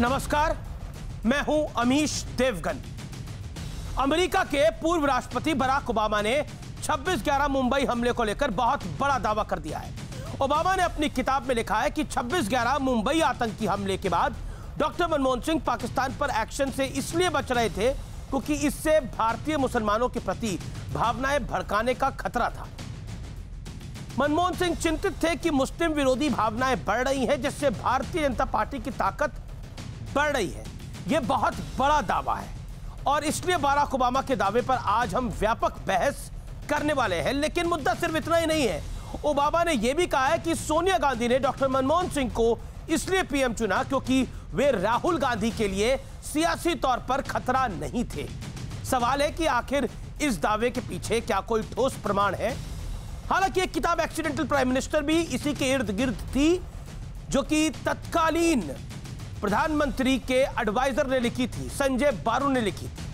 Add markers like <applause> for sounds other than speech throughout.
नमस्कार मैं हूं अमीश देवगन अमेरिका के पूर्व राष्ट्रपति बराक ओबामा ने 26 ग्यारह मुंबई हमले को लेकर बहुत बड़ा दावा कर दिया है ओबामा ने अपनी किताब में लिखा है कि 26 ग्यारह मुंबई आतंकी हमले के बाद डॉक्टर मनमोहन सिंह पाकिस्तान पर एक्शन से इसलिए बच रहे थे क्योंकि इससे भारतीय मुसलमानों के प्रति भावनाएं भड़काने का खतरा था मनमोहन सिंह चिंतित थे कि मुस्लिम विरोधी भावनाएं बढ़ रही हैं जिससे भारतीय जनता पार्टी की ताकत बढ़ रही है ये बहुत बड़ा दावा है और इसलिए बाराक ओबामा के दावे पर आज हम व्यापक बहस करने वाले हैं लेकिन मुद्दा सिर्फ इतना ही नहीं है ओबामा ने यह भी कहा है कि सोनिया गांधी ने डॉक्टर मनमोहन सिंह को इसलिए पीएम चुना क्योंकि वे राहुल गांधी के लिए सियासी तौर पर खतरा नहीं थे सवाल है कि आखिर इस दावे के पीछे क्या कोई ठोस प्रमाण है हालांकि एक किताब एक्सीडेंटल प्राइम मिनिस्टर भी इसी के इर्द गिर्द थी जो कि तत्कालीन प्रधानमंत्री के एडवाइजर ने लिखी थी संजय बारू ने लिखी थी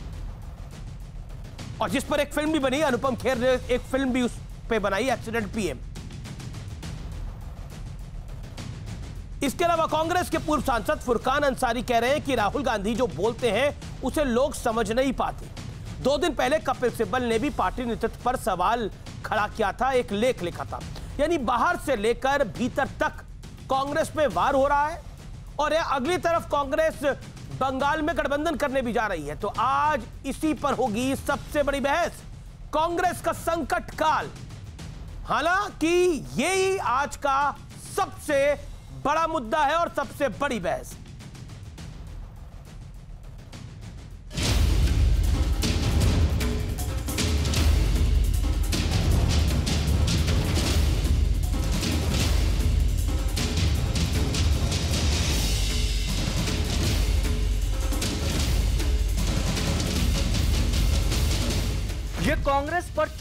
और जिस पर एक फिल्म भी बनी अनुपम खेर ने एक फिल्म भी उस पर बनाई एक्सीडेंट पीएम इसके अलावा कांग्रेस के पूर्व सांसद फुरकान अंसारी कह रहे हैं कि राहुल गांधी जो बोलते हैं उसे लोग समझ नहीं पाते दो दिन पहले कपिल सिब्बल ने भी पार्टी नेतृत्व पर सवाल खड़ा किया था एक लेख लिखा था यानी बाहर से लेकर भीतर तक कांग्रेस में वार हो रहा है और अगली तरफ कांग्रेस बंगाल में गठबंधन करने भी जा रही है तो आज इसी पर होगी सबसे बड़ी बहस कांग्रेस का संकट काल हालांकि यही आज का सबसे बड़ा मुद्दा है और सबसे बड़ी बहस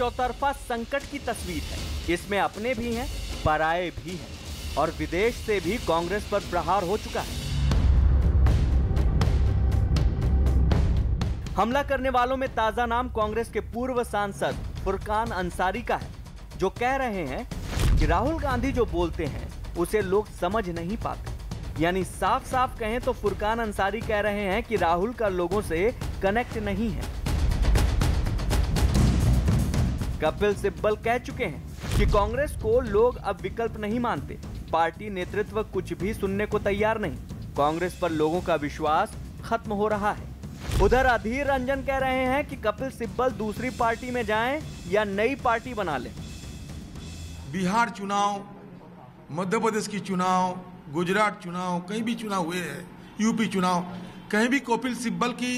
चौतरफा संकट की तस्वीर है इसमें अपने भी हैं पराए भी हैं और विदेश से भी कांग्रेस पर प्रहार हो चुका है हमला करने वालों में ताजा नाम कांग्रेस के पूर्व सांसद फुरकान अंसारी का है जो कह रहे हैं कि राहुल गांधी जो बोलते हैं उसे लोग समझ नहीं पाते यानी साफ साफ कहें तो फुरकान अंसारी कह रहे हैं कि राहुल का लोगों से कनेक्ट नहीं है कपिल सिब्बल कह चुके हैं कि कांग्रेस को लोग अब विकल्प नहीं मानते पार्टी नेतृत्व कुछ भी सुनने को तैयार नहीं कांग्रेस पर लोगों का विश्वास खत्म हो रहा है उधर अधीर रंजन कह रहे हैं कि कपिल सिब्बल दूसरी पार्टी में जाएं या नई पार्टी बना लें बिहार चुनाव मध्य प्रदेश की चुनाव गुजरात चुनाव कहीं भी चुनाव हुए हैं यूपी चुनाव कहीं भी कपिल सिब्बल की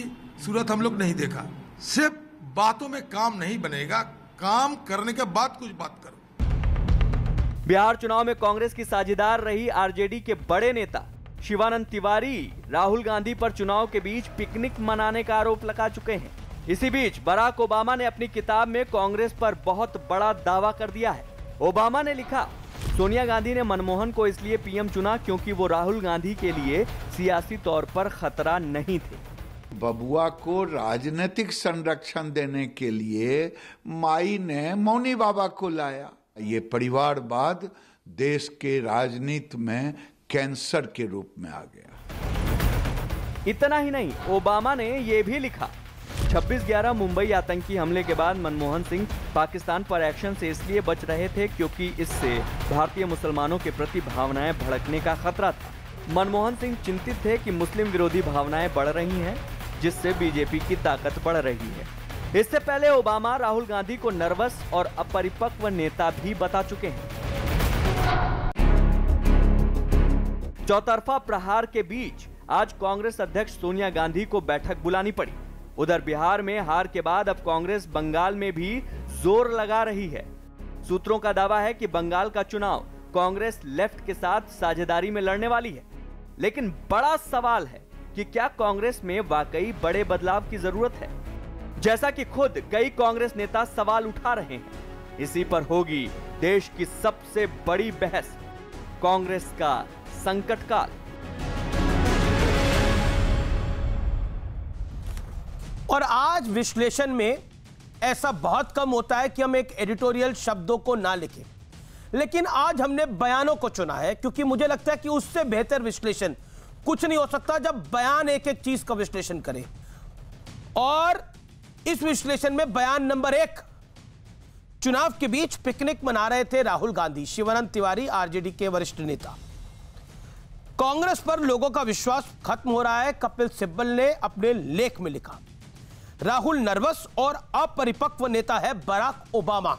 सूरत हम लोग नहीं देखा सिर्फ बातों में काम नहीं बनेगा काम करने के बाद कुछ बात करो बिहार चुनाव में कांग्रेस की साझेदार रही आरजेडी के बड़े नेता शिवानंद तिवारी राहुल गांधी पर चुनाव के बीच पिकनिक मनाने का आरोप लगा चुके हैं इसी बीच बराक ओबामा ने अपनी किताब में कांग्रेस पर बहुत बड़ा दावा कर दिया है ओबामा ने लिखा सोनिया गांधी ने मनमोहन को इसलिए पीएम चुना क्योंकि वो राहुल गांधी के लिए सियासी तौर पर खतरा नहीं थे बबुआ को राजनीतिक संरक्षण देने के लिए माई ने मौनी बाबा को लाया ये परिवार बाद देश के राजनीति में कैंसर के रूप में आ गया इतना ही नहीं ओबामा ने यह भी लिखा 26 ग्यारह मुंबई आतंकी हमले के बाद मनमोहन सिंह पाकिस्तान पर एक्शन से इसलिए बच रहे थे क्योंकि इससे भारतीय मुसलमानों के प्रति भावनाएं भड़कने का खतरा था मनमोहन सिंह चिंतित थे कि मुस्लिम विरोधी भावनाएं बढ़ रही हैं जिससे बीजेपी की ताकत बढ़ रही है इससे पहले ओबामा राहुल गांधी को नर्वस और अपरिपक्व नेता भी बता चुके हैं चौतरफा प्रहार के बीच आज कांग्रेस अध्यक्ष सोनिया गांधी को बैठक बुलानी पड़ी उधर बिहार में हार के बाद अब कांग्रेस बंगाल में भी जोर लगा रही है सूत्रों का दावा है कि बंगाल का चुनाव कांग्रेस लेफ्ट के साथ साझेदारी में लड़ने वाली है लेकिन बड़ा सवाल है कि क्या कांग्रेस में वाकई बड़े बदलाव की जरूरत है जैसा कि खुद कई कांग्रेस नेता सवाल उठा रहे हैं इसी पर होगी देश की सबसे बड़ी बहस कांग्रेस का संकट काल और आज विश्लेषण में ऐसा बहुत कम होता है कि हम एक एडिटोरियल शब्दों को ना लिखें लेकिन आज हमने बयानों को चुना है क्योंकि मुझे लगता है कि उससे बेहतर विश्लेषण कुछ नहीं हो सकता जब बयान एक एक चीज का विश्लेषण करे और इस विश्लेषण में बयान नंबर एक चुनाव के बीच पिकनिक मना रहे थे राहुल गांधी शिवानंद तिवारी आरजेडी के वरिष्ठ नेता कांग्रेस पर लोगों का विश्वास खत्म हो रहा है कपिल सिब्बल ने अपने लेख में लिखा राहुल नर्वस और अपरिपक्व नेता है बराक ओबामा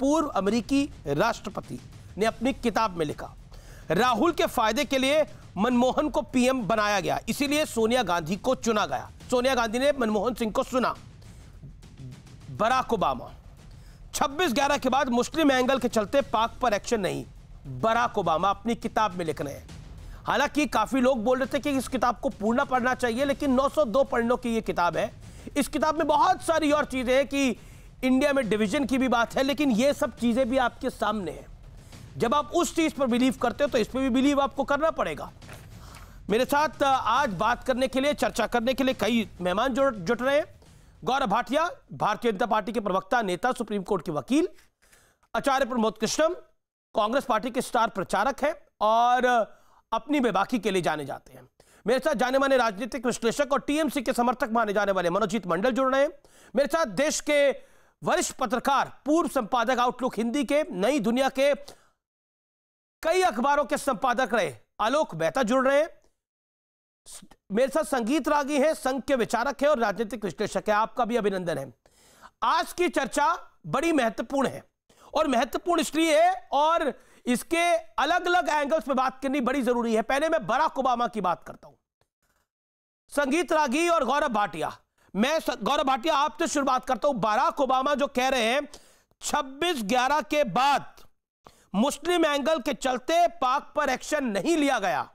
पूर्व अमेरिकी राष्ट्रपति ने अपनी किताब में लिखा राहुल के फायदे के लिए मनमोहन को पीएम बनाया गया इसीलिए सोनिया गांधी को चुना गया सोनिया गांधी ने मनमोहन सिंह को सुना बराक ओबामा 26 ग्यारह के बाद मुस्लिम एंगल के चलते पाक पर एक्शन नहीं बराक ओबामा अपनी किताब में लिख रहे हैं हालांकि काफ़ी लोग बोल रहे थे कि इस किताब को पूर्णा पढ़ना चाहिए लेकिन 902 पढ़नों की यह किताब है इस किताब में बहुत सारी और चीज़ें हैं कि इंडिया में डिवीजन की भी बात है लेकिन यह सब चीज़ें भी आपके सामने हैं जब आप उस चीज़ पर बिलीव करते हो तो इस पर भी बिलीव आपको करना पड़ेगा मेरे साथ आज बात करने के लिए चर्चा करने के लिए कई मेहमान जुट जुट रहे हैं गौरव भाटिया भारतीय जनता पार्टी के प्रवक्ता नेता सुप्रीम कोर्ट के वकील आचार्य प्रमोद कृष्णम कांग्रेस पार्टी के स्टार प्रचारक हैं और अपनी बेबाकी के लिए जाने जाते हैं मेरे साथ जाने माने राजनीतिक विश्लेषक और टीएमसी के समर्थक माने जाने वाले मनोजीत मंडल जुड़ रहे हैं मेरे साथ देश के वरिष्ठ पत्रकार पूर्व संपादक आउटलुक हिंदी के नई दुनिया के कई अखबारों के संपादक रहे आलोक मेहता जुड़ रहे हैं मेरे साथ संगीत रागी हैं संघ के विचारक हैं और राजनीतिक विश्लेषक है आपका भी अभिनंदन है आज की चर्चा बड़ी महत्वपूर्ण है और महत्वपूर्ण इसलिए है और इसके अलग अलग एंगल्स पर बात करनी बड़ी जरूरी है पहले मैं बराक ओबामा की बात करता हूं संगीत रागी और गौरव भाटिया मैं गौरव भाटिया आपसे शुरुआत करता हूं बराक ओबामा जो कह रहे हैं 26 ग्यारह के बाद मुस्लिम एंगल के चलते पाक पर एक्शन नहीं लिया गया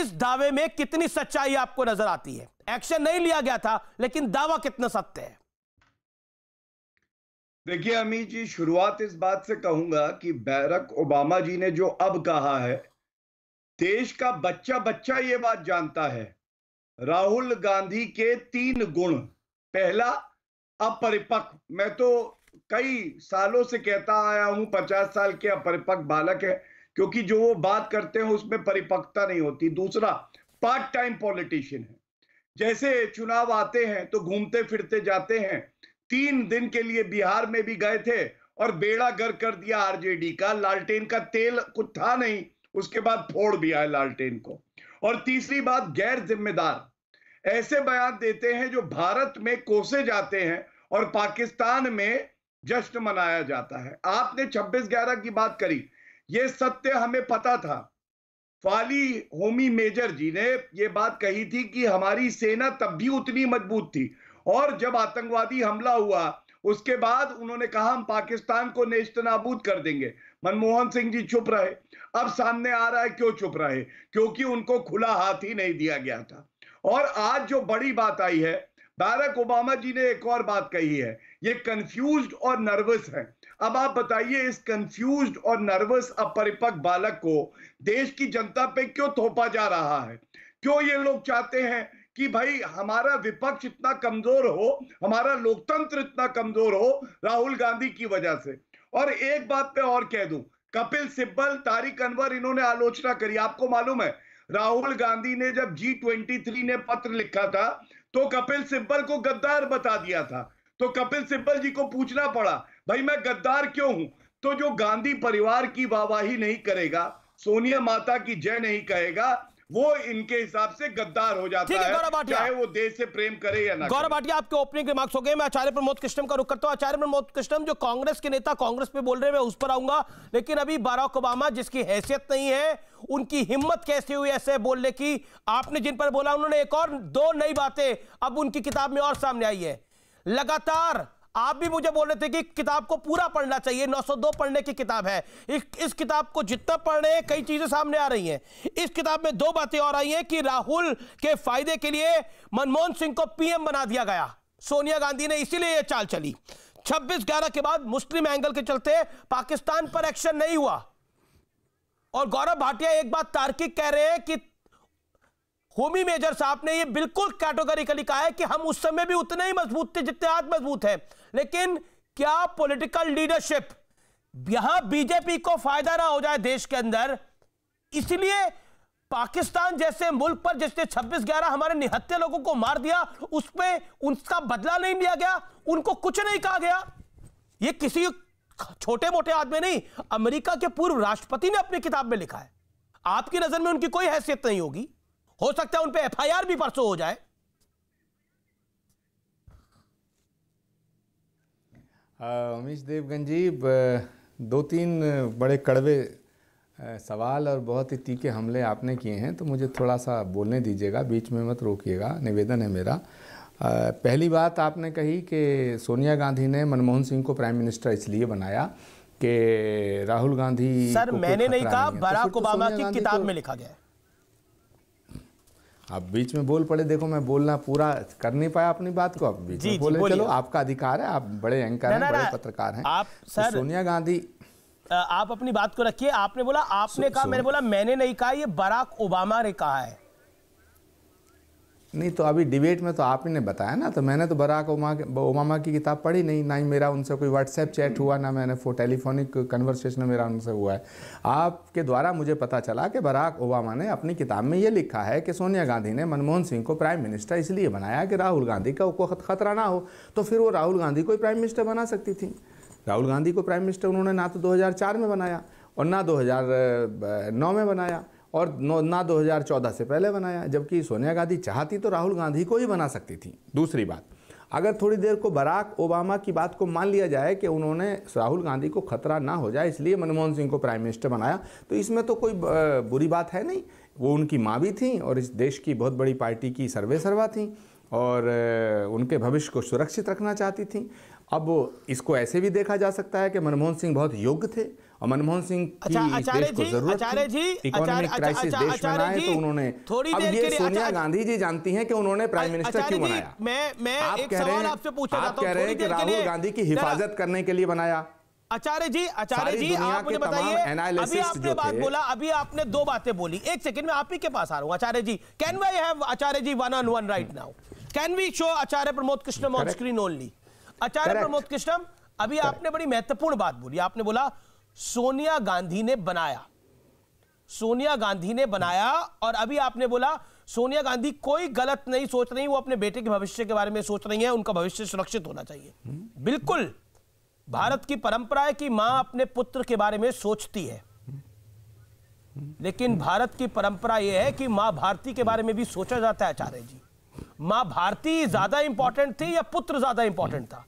इस दावे में कितनी सच्चाई आपको नजर आती है एक्शन नहीं लिया गया था लेकिन दावा कितना सत्य है देखिए अमित जी शुरुआत इस बात से कहूंगा कि बैरक ओबामा जी ने जो अब कहा है देश का बच्चा बच्चा ये बात जानता है राहुल गांधी के तीन गुण पहला अपरिपक्व मैं तो कई सालों से कहता आया हूं पचास साल के अपरिपक्व बालक है क्योंकि जो वो बात करते हैं उसमें परिपक्वता नहीं होती दूसरा पार्ट टाइम पॉलिटिशियन है जैसे चुनाव आते हैं तो घूमते फिरते जाते हैं तीन दिन के लिए बिहार में भी गए थे और बेड़ा गर कर दिया आरजेडी का लालटेन का तेल कुछ था नहीं उसके बाद फोड़ दिया है लालटेन को और तीसरी बात गैर जिम्मेदार ऐसे बयान देते हैं जो भारत में कोसे जाते हैं और पाकिस्तान में जश्न मनाया जाता है आपने छब्बीस ग्यारह की बात करी ये सत्य हमें पता था फाली होमी मेजर जी ने यह बात कही थी कि हमारी सेना तब भी उतनी मजबूत थी और जब आतंकवादी हमला हुआ उसके बाद उन्होंने कहा हम पाकिस्तान को नेस्त नाबूद कर देंगे मनमोहन सिंह जी चुप रहे अब सामने आ रहा है क्यों चुप रहे क्योंकि उनको खुला हाथ ही नहीं दिया गया था और आज जो बड़ी बात आई है बारक ओबामा जी ने एक और बात कही है ये कंफ्यूज और नर्वस है अब आप बताइए इस कंफ्यूज और नर्वस अपरिपक बालक को देश की जनता पे क्यों थोपा जा रहा है क्यों ये लोग चाहते हैं कि भाई हमारा विपक्ष इतना कमजोर हो हमारा लोकतंत्र इतना कमजोर हो राहुल गांधी की वजह से और एक बात पे और कह दू कपिल सिब्बल तारिक अनवर इन्होंने आलोचना करी आपको मालूम है राहुल गांधी ने जब जी ट्वेंटी थ्री ने पत्र लिखा था तो कपिल सिब्बल को गद्दार बता दिया था तो कपिल सिब्बल जी को पूछना पड़ा भाई मैं गद्दार क्यों हूं तो जो गांधी परिवार की वाहवाही नहीं करेगा सोनिया माता की जय नहीं कहेगा वो इनके हिसाब से गद्दार हो जाता है, है चाहे वो देश से प्रेम करे या ना गौरव भाटिया आपके ओपनिंग रिमार्क्स हो गए मैं आचार्य प्रमोद कृष्णम का रुख करता हूँ आचार्य प्रमोद कृष्णम जो कांग्रेस के नेता कांग्रेस पे बोल रहे हैं मैं उस पर आऊंगा लेकिन अभी बाराक ओबामा जिसकी हैसियत नहीं है उनकी हिम्मत कैसे हुई ऐसे बोलने की आपने जिन पर बोला उन्होंने एक और दो नई बातें अब उनकी किताब में और सामने आई है लगातार आप भी मुझे बोल रहे थे कि किताब को पूरा पढ़ना चाहिए 902 पढ़ने की किताब है इस, इस किताब को जितना पढ़ रहे हैं कई चीजें सामने आ रही हैं इस किताब में दो बातें और आई हैं कि राहुल के फायदे के लिए मनमोहन सिंह को पीएम बना दिया गया सोनिया गांधी ने इसीलिए यह चाल चली छब्बीस ग्यारह के बाद मुस्लिम एंगल के चलते पाकिस्तान पर एक्शन नहीं हुआ और गौरव भाटिया एक बात तार्किक कह रहे हैं कि होमी मेजर साहब ने यह बिल्कुल कैटेगरिकली कहा है कि हम उस समय भी उतने ही मजबूत थे जितने आज मजबूत हैं लेकिन क्या पॉलिटिकल लीडरशिप यहां बीजेपी को फायदा ना हो जाए देश के अंदर इसलिए पाकिस्तान जैसे मुल्क पर जिसने छब्बीस ग्यारह हमारे निहत्ते लोगों को मार दिया उसमें उनका बदला नहीं लिया गया उनको कुछ नहीं कहा गया ये किसी छोटे मोटे आदमी नहीं अमेरिका के पूर्व राष्ट्रपति ने अपनी किताब में लिखा है आपकी नजर में उनकी कोई हैसियत नहीं होगी हो सकता है उन पर एफ भी परसों हो जाए उमेश देवगन जी दो तीन बड़े कड़वे सवाल और बहुत ही तीखे हमले आपने किए हैं तो मुझे थोड़ा सा बोलने दीजिएगा बीच में मत रोकिएगा निवेदन है मेरा पहली बात आपने कही कि सोनिया गांधी ने मनमोहन सिंह को प्राइम मिनिस्टर इसलिए बनाया कि राहुल गांधी सर मैंने नहीं कहा तो बराक तो ओबामा की किताब में लिखा गया है आप बीच में बोल पड़े देखो मैं बोलना पूरा कर नहीं पाया अपनी बात को आप बीच जी, में बोले चलो आपका अधिकार है आप बड़े एंकर हैं बड़े पत्रकार हैं आप तो सर सोनिया गांधी आप अपनी बात को रखिए आपने बोला आपने कहा मैंने बोला मैंने नहीं कहा ये बराक ओबामा ने कहा है नहीं तो अभी डिबेट में तो आपने बताया ना तो मैंने तो बराक ओमा ओबामा की किताब पढ़ी नहीं ना ही मेरा उनसे कोई व्हाट्सएप चैट हुआ ना मैंने फो टेलीफोनिक कन्वर्सेशन मेरा उनसे हुआ है आपके द्वारा मुझे पता चला कि बराक ओबामा ने अपनी किताब में ये लिखा है कि सोनिया गांधी ने मनमोहन सिंह को प्राइम मिनिस्टर इसलिए बनाया कि राहुल गांधी का को खतरा ना हो तो फिर वो राहुल गांधी को प्राइम मिनिस्टर बना सकती थी राहुल गांधी को प्राइम मिनिस्टर उन्होंने ना तो दो में बनाया और ना दो में बनाया और ना 2014 से पहले बनाया जबकि सोनिया गांधी चाहती तो राहुल गांधी को ही बना सकती थी दूसरी बात अगर थोड़ी देर को बराक ओबामा की बात को मान लिया जाए कि उन्होंने राहुल गांधी को खतरा ना हो जाए इसलिए मनमोहन सिंह को प्राइम मिनिस्टर बनाया तो इसमें तो कोई बुरी बात है नहीं वो उनकी माँ भी थी और इस देश की बहुत बड़ी पार्टी की सर्वे सर्वा थी और उनके भविष्य को सुरक्षित रखना चाहती थी अब इसको ऐसे भी देखा जा सकता है कि मनमोहन सिंह बहुत योग्य थे और मनमोहन सिंह की अच्छा, अच्छा देश को जरूरत इकोनॉमिक क्राइसिस देश बनाए तो उन्होंने थोड़ी अब ये सोनिया अच्छा- गांधी जी जानती हैं कि उन्होंने प्राइम अच्छा मिनिस्टर क्यों बनाया मैं मैं आप कह रहे हैं आप कह रहे हैं कि राहुल गांधी की हिफाजत करने के लिए बनाया आचार्य जी आचार्य जी आप मुझे बताइए अभी आपने बात बोला अभी आपने दो बातें बोली एक सेकंड में आप ही के पास आ रहा हूं Acharya ji can we have Acharya ji one on one right now can we show Acharya Pramod Krishnam on screen only Acharya Pramod Krishnam अभी आपने बड़ी महत्वपूर्ण बात बोली आपने बोला सोनिया गांधी ने बनाया सोनिया गांधी ने बनाया और अभी आपने बोला सोनिया गांधी कोई गलत नहीं सोच रही वो अपने बेटे के भविष्य के बारे में सोच रही है उनका भविष्य सुरक्षित होना चाहिए बिल्कुल भारत की परंपरा है कि मां अपने पुत्र के बारे में सोचती है लेकिन भारत की परंपरा यह है कि मां भारती के बारे में भी सोचा जाता है आचार्य जी मां भारती ज्यादा इंपॉर्टेंट थी या पुत्र ज्यादा इंपॉर्टेंट था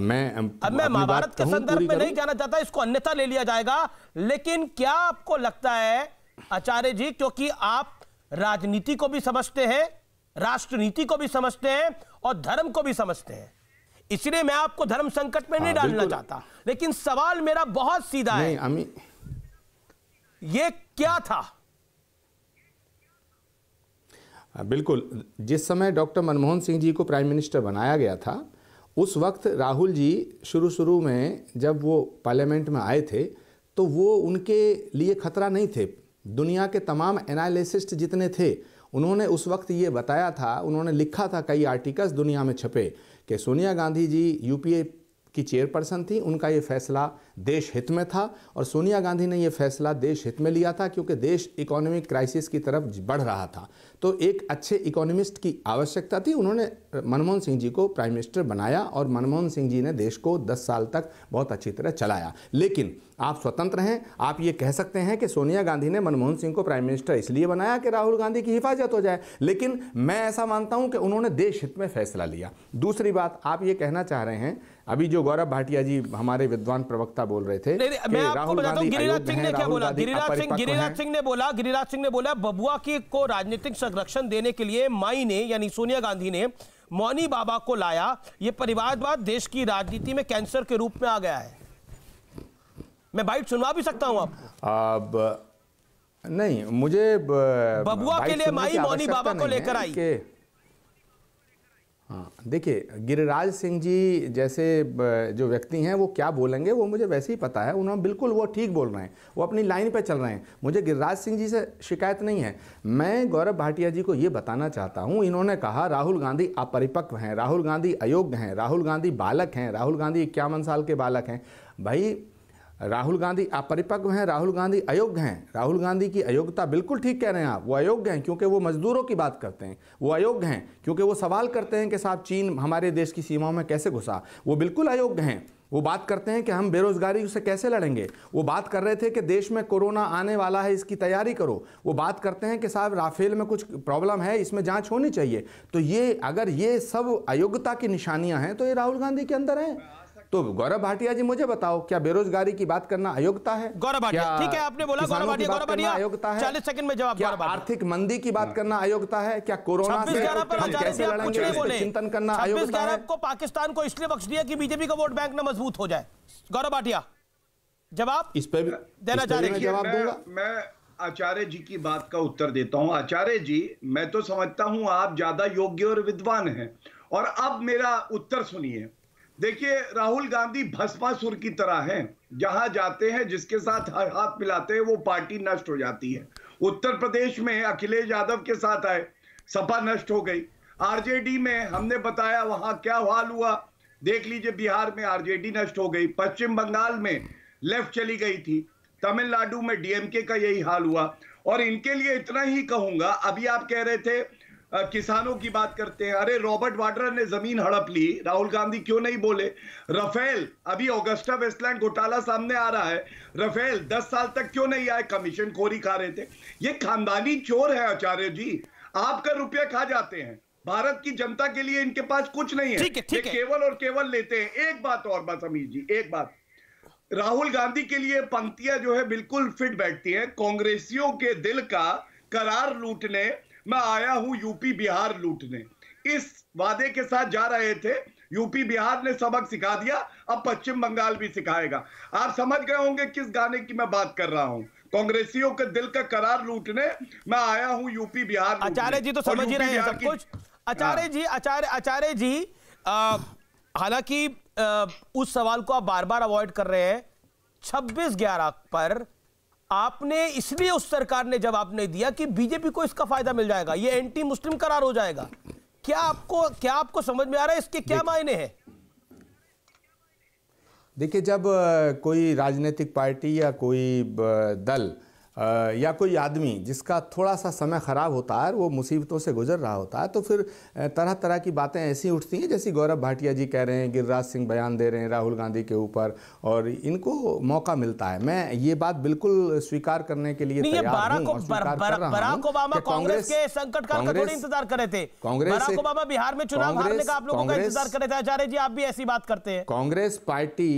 मैं अब मैं महाभारत के संदर्भ में नहीं जाना चाहता इसको अन्यथा ले लिया जाएगा लेकिन क्या आपको लगता है आचार्य जी क्योंकि आप राजनीति को भी समझते हैं राष्ट्र नीति को भी समझते हैं और धर्म को भी समझते हैं इसलिए मैं आपको धर्म संकट में नहीं हाँ, डालना चाहता लेकिन सवाल मेरा बहुत सीधा है ये क्या था हाँ, बिल्कुल जिस समय डॉक्टर मनमोहन सिंह जी को प्राइम मिनिस्टर बनाया गया था उस वक्त राहुल जी शुरू शुरू में जब वो पार्लियामेंट में आए थे तो वो उनके लिए खतरा नहीं थे दुनिया के तमाम एनालिसिस्ट जितने थे उन्होंने उस वक्त ये बताया था उन्होंने लिखा था कई आर्टिकल्स दुनिया में छपे कि सोनिया गांधी जी यूपीए की चेयरपर्सन थी उनका ये फैसला देश हित में था और सोनिया गांधी ने ये फैसला देश हित में लिया था क्योंकि देश इकोनॉमिक क्राइसिस की तरफ बढ़ रहा था तो एक अच्छे इकोनॉमिस्ट की आवश्यकता थी उन्होंने मनमोहन सिंह जी को प्राइम मिनिस्टर बनाया और मनमोहन सिंह जी ने देश को 10 साल तक बहुत अच्छी तरह चलाया लेकिन आप स्वतंत्र हैं आप ये कह सकते हैं कि सोनिया गांधी ने मनमोहन सिंह को प्राइम मिनिस्टर इसलिए बनाया कि राहुल गांधी की हिफाजत हो जाए लेकिन मैं ऐसा मानता हूँ कि उन्होंने देश हित में फैसला लिया दूसरी बात आप ये कहना चाह रहे हैं अभी जो गौरव भाटिया जी हमारे विद्वान प्रवक्ता बोल रहे थे मैं आपको बताता हूँ गिरिराज सिंह ने क्या बोला गिरिराज सिंह गिरिराज सिंह ने बोला गिरिराज सिंह ने बोला बबुआ की को राजनीतिक संरक्षण देने के लिए माई ने यानी सोनिया गांधी ने मौनी बाबा को लाया ये परिवारवाद देश की राजनीति में कैंसर के रूप में आ गया है मैं बाइट सुनवा भी सकता हूं आपको अब नहीं मुझे बबुआ के लिए माई मौनी बाबा को लेकर आई हाँ देखिए गिरिराज सिंह जी जैसे जो व्यक्ति हैं वो क्या बोलेंगे वो मुझे वैसे ही पता है उन्होंने बिल्कुल वो ठीक बोल रहे हैं वो अपनी लाइन पे चल रहे हैं मुझे गिरिराज सिंह जी से शिकायत नहीं है मैं गौरव भाटिया जी को ये बताना चाहता हूँ इन्होंने कहा राहुल गांधी अपरिपक्व हैं राहुल गांधी अयोग्य हैं राहुल गांधी बालक हैं राहुल गांधी इक्यावन साल के बालक हैं भाई राहुल गांधी अपरिपक्व हैं राहुल गांधी अयोग्य हैं राहुल गांधी की अयोग्यता बिल्कुल ठीक कह रहे हैं आप वो अयोग्य हैं क्योंकि वो मजदूरों की बात करते हैं वो अयोग्य हैं क्योंकि वो सवाल करते हैं कि साहब चीन हमारे देश की सीमाओं में कैसे घुसा वो बिल्कुल अयोग्य हैं वो बात करते हैं कि हम बेरोजगारी से कैसे लड़ेंगे वो बात कर रहे थे कि देश में कोरोना आने वाला है इसकी तैयारी करो वो बात करते हैं कि साहब राफेल में कुछ प्रॉब्लम है इसमें जांच होनी चाहिए तो ये अगर ये सब अयोग्यता की निशानियां हैं तो ये राहुल गांधी के अंदर हैं तो गौरव भाटिया जी मुझे बताओ क्या बेरोजगारी की बात करना अयोग्यता है गौरव भाटिया ठीक है आपने बोला गौरव भाटिया गौरव भाटिया अयोग्यता है चालीस सेकंड में जवाब क्या आर्थिक मंदी की बात हाँ। करना अयोग्यता है क्या कोरोना से कैसे लड़ेंगे चिंतन करना अयोग्यता है आपको पाकिस्तान को इसलिए बख्श दिया कि बीजेपी का वोट बैंक ना मजबूत हो जाए गौरव भाटिया जवाब इस पर देना चाह रहे जवाब दूंगा मैं आचार्य जी की बात का उत्तर देता हूं आचार्य जी मैं तो समझता हूं आप ज्यादा योग्य और विद्वान हैं और अब मेरा उत्तर सुनिए देखिए राहुल गांधी भस्मासुर की तरह हैं जहां जाते हैं जिसके साथ हाथ मिलाते हैं वो पार्टी नष्ट हो जाती है उत्तर प्रदेश में अखिलेश यादव के साथ आए सपा नष्ट हो गई आरजेडी में हमने बताया वहां क्या हाल हुआ देख लीजिए बिहार में आरजेडी नष्ट हो गई पश्चिम बंगाल में लेफ्ट चली गई थी तमिलनाडु में डीएमके का यही हाल हुआ और इनके लिए इतना ही कहूंगा अभी आप कह रहे थे किसानों की बात करते हैं अरे रॉबर्ट वाड्रा ने जमीन हड़प ली राहुल गांधी क्यों नहीं बोले रफेल अभी ऑगस्टा वेस्टलैंड घोटाला सामने आ रहा है रफेल दस साल तक क्यों नहीं आए कमीशन खोरी खा रहे थे ये खानदानी चोर है आचार्य जी आपका रुपया खा जाते हैं भारत की जनता के लिए इनके पास कुछ नहीं है ठीक है, है। केवल और केवल लेते हैं एक बात और बात अमीर जी एक बात राहुल गांधी के लिए पंक्तियां जो है बिल्कुल फिट बैठती है कांग्रेसियों के दिल का करार लूटने मैं आया हूं यूपी बिहार लूटने इस वादे के साथ जा रहे थे यूपी बिहार ने सबक सिखा दिया अब पश्चिम बंगाल भी सिखाएगा आप समझ गए होंगे किस गाने की मैं बात कर रहा हूं कांग्रेसियों के दिल का करार लूटने मैं आया हूं यूपी बिहार आचार्य जी तो समझ ही रहे हैं सब कुछ आचार्य हाँ। जी आचार्य आचार्य जी हालांकि उस सवाल को आप बार बार अवॉइड कर रहे हैं छब्बीस ग्यारह पर आपने इसलिए उस सरकार ने जवाब नहीं दिया कि बीजेपी को इसका फायदा मिल जाएगा ये एंटी मुस्लिम करार हो जाएगा क्या आपको क्या आपको समझ में आ रहा है इसके क्या मायने हैं देखिए जब कोई राजनीतिक पार्टी या कोई दल या कोई आदमी जिसका थोड़ा सा समय ख़राब होता है वो मुसीबतों से गुजर रहा होता है तो फिर तरह तरह की बातें ऐसी उठती हैं जैसे गौरव भाटिया जी कह रहे हैं गिरिराज सिंह बयान दे रहे हैं राहुल गांधी के ऊपर और इनको मौका मिलता है मैं ये बात बिल्कुल स्वीकार करने के लिए कांग्रेस के संकट कांग्रेस बिहार में चुनाव आचार्य जी आप भी ऐसी बात करते हैं कांग्रेस पार्टी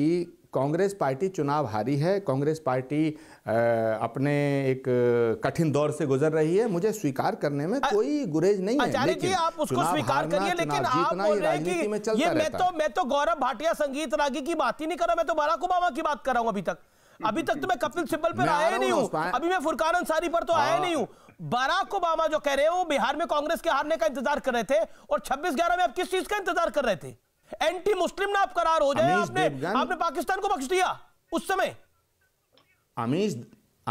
कांग्रेस पार्टी चुनाव हारी है कांग्रेस पार्टी अपने एक कठिन दौर से गुजर रही है मुझे स्वीकार करने में कोई गुरेज नहीं है लेकिन आप उसको स्वीकार करिए लेकिन आप बोल रहे हैं कि ये मैं तो मैं तो गौरव भाटिया संगीत रागी की बात ही नहीं कर रहा मैं तो बराक ओबामा की बात कर रहा हूं अभी तक अभी तक तो मैं कपिल सिब्बल पर आया ही नहीं हूँ अभी मैं फुरकान अंसारी पर तो आया हाँ। नहीं हूँ बराक ओबामा जो कह रहे हो बिहार में कांग्रेस के हारने का इंतजार कर रहे थे और छब्बीस ग्यारह में आप किस चीज का इंतजार कर रहे थे एंटी मुस्लिम ना आप करार हो जाए आपने आपने पाकिस्तान को बख्श दिया उस समय अमीश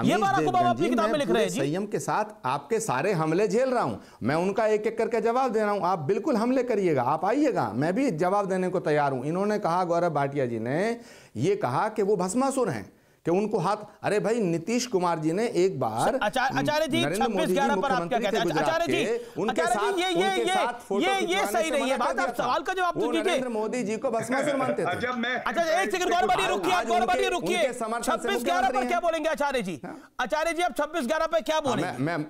ये बात आपको बाबा अपनी किताब में लिख रहे हैं संयम के साथ आपके सारे हमले झेल रहा हूं मैं उनका एक एक करके जवाब दे रहा हूं आप बिल्कुल हमले करिएगा आप आइएगा मैं भी जवाब देने को तैयार हूं इन्होंने कहा गौरव भाटिया जी ने ये कहा कि वो भस्मासुर हैं कि उनको हाथ अरे भाई नीतीश कुमार जी ने एक बार आचार्य जी छब्बीस ग्यारह पर आप क्या कहते हैं अच्छा, आचार्य जी उनके साथ ये ये ये ये ये सही नहीं है बात आप सवाल का जवाब तो दीजिए नरेंद्र मोदी जी को भस्मासुर मानते थे अच्छा, अच्छा एक सेकंड और बड़ी रुकिए आप गौर बाड़ी रुकिए छब्बीस ग्यारह पर क्या बोलेंगे आचार्य जी हाँ। आचार्य जी आप छब्बीस ग्यारह पर क्या हाँ, बोलेंगे मैम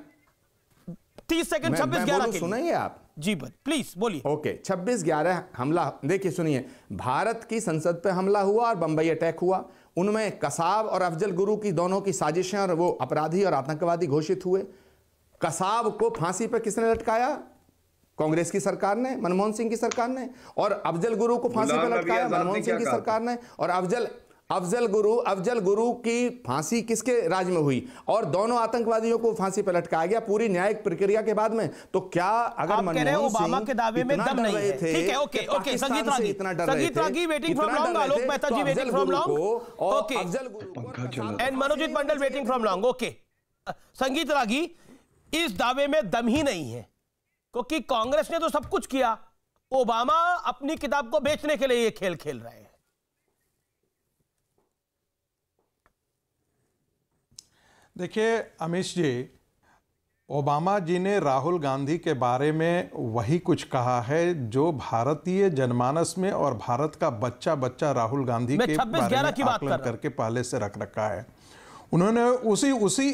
तीस सेकंड छब्बीस ग्यारह सुनाइए आप जी बस प्लीज बोलिए ओके छब्बीस ग्यारह हमला देखिए सुनिए भारत की संसद पर हमला हुआ और बंबई अटैक हुआ उनमें कसाब और अफजल गुरु की दोनों की साजिशें और वो अपराधी और आतंकवादी घोषित हुए कसाब को फांसी पर किसने लटकाया कांग्रेस की सरकार ने मनमोहन सिंह की सरकार ने और अफजल गुरु को फांसी पर लटकाया मनमोहन सिंह की सरकार ने और अफजल अफजल गुरु अफजल गुरु की फांसी किसके राज्य में हुई और दोनों आतंकवादियों को फांसी पर लटकाया गया पूरी न्यायिक प्रक्रिया के बाद में तो क्या अगर ओबामा के दावे में दम नहीं है ठीक है okay okay Sangeet Ragi Sangeet Ragi waiting from long Alok Mehta तो जी waiting from long okay and Manojit Mandal waiting from long okay Sangeet Ragi इस दावे में दम ही नहीं है क्योंकि कांग्रेस ने तो सब कुछ किया ओबामा अपनी किताब को बेचने के लिए यह खेल खेल रहे हैं देखिए अमित जी ओबामा जी ने राहुल गांधी के बारे में वही कुछ कहा है जो भारतीय जनमानस में और भारत का बच्चा बच्चा राहुल गांधी के बारे में की बात कर करके पहले से रख रखा है उन्होंने उसी उसी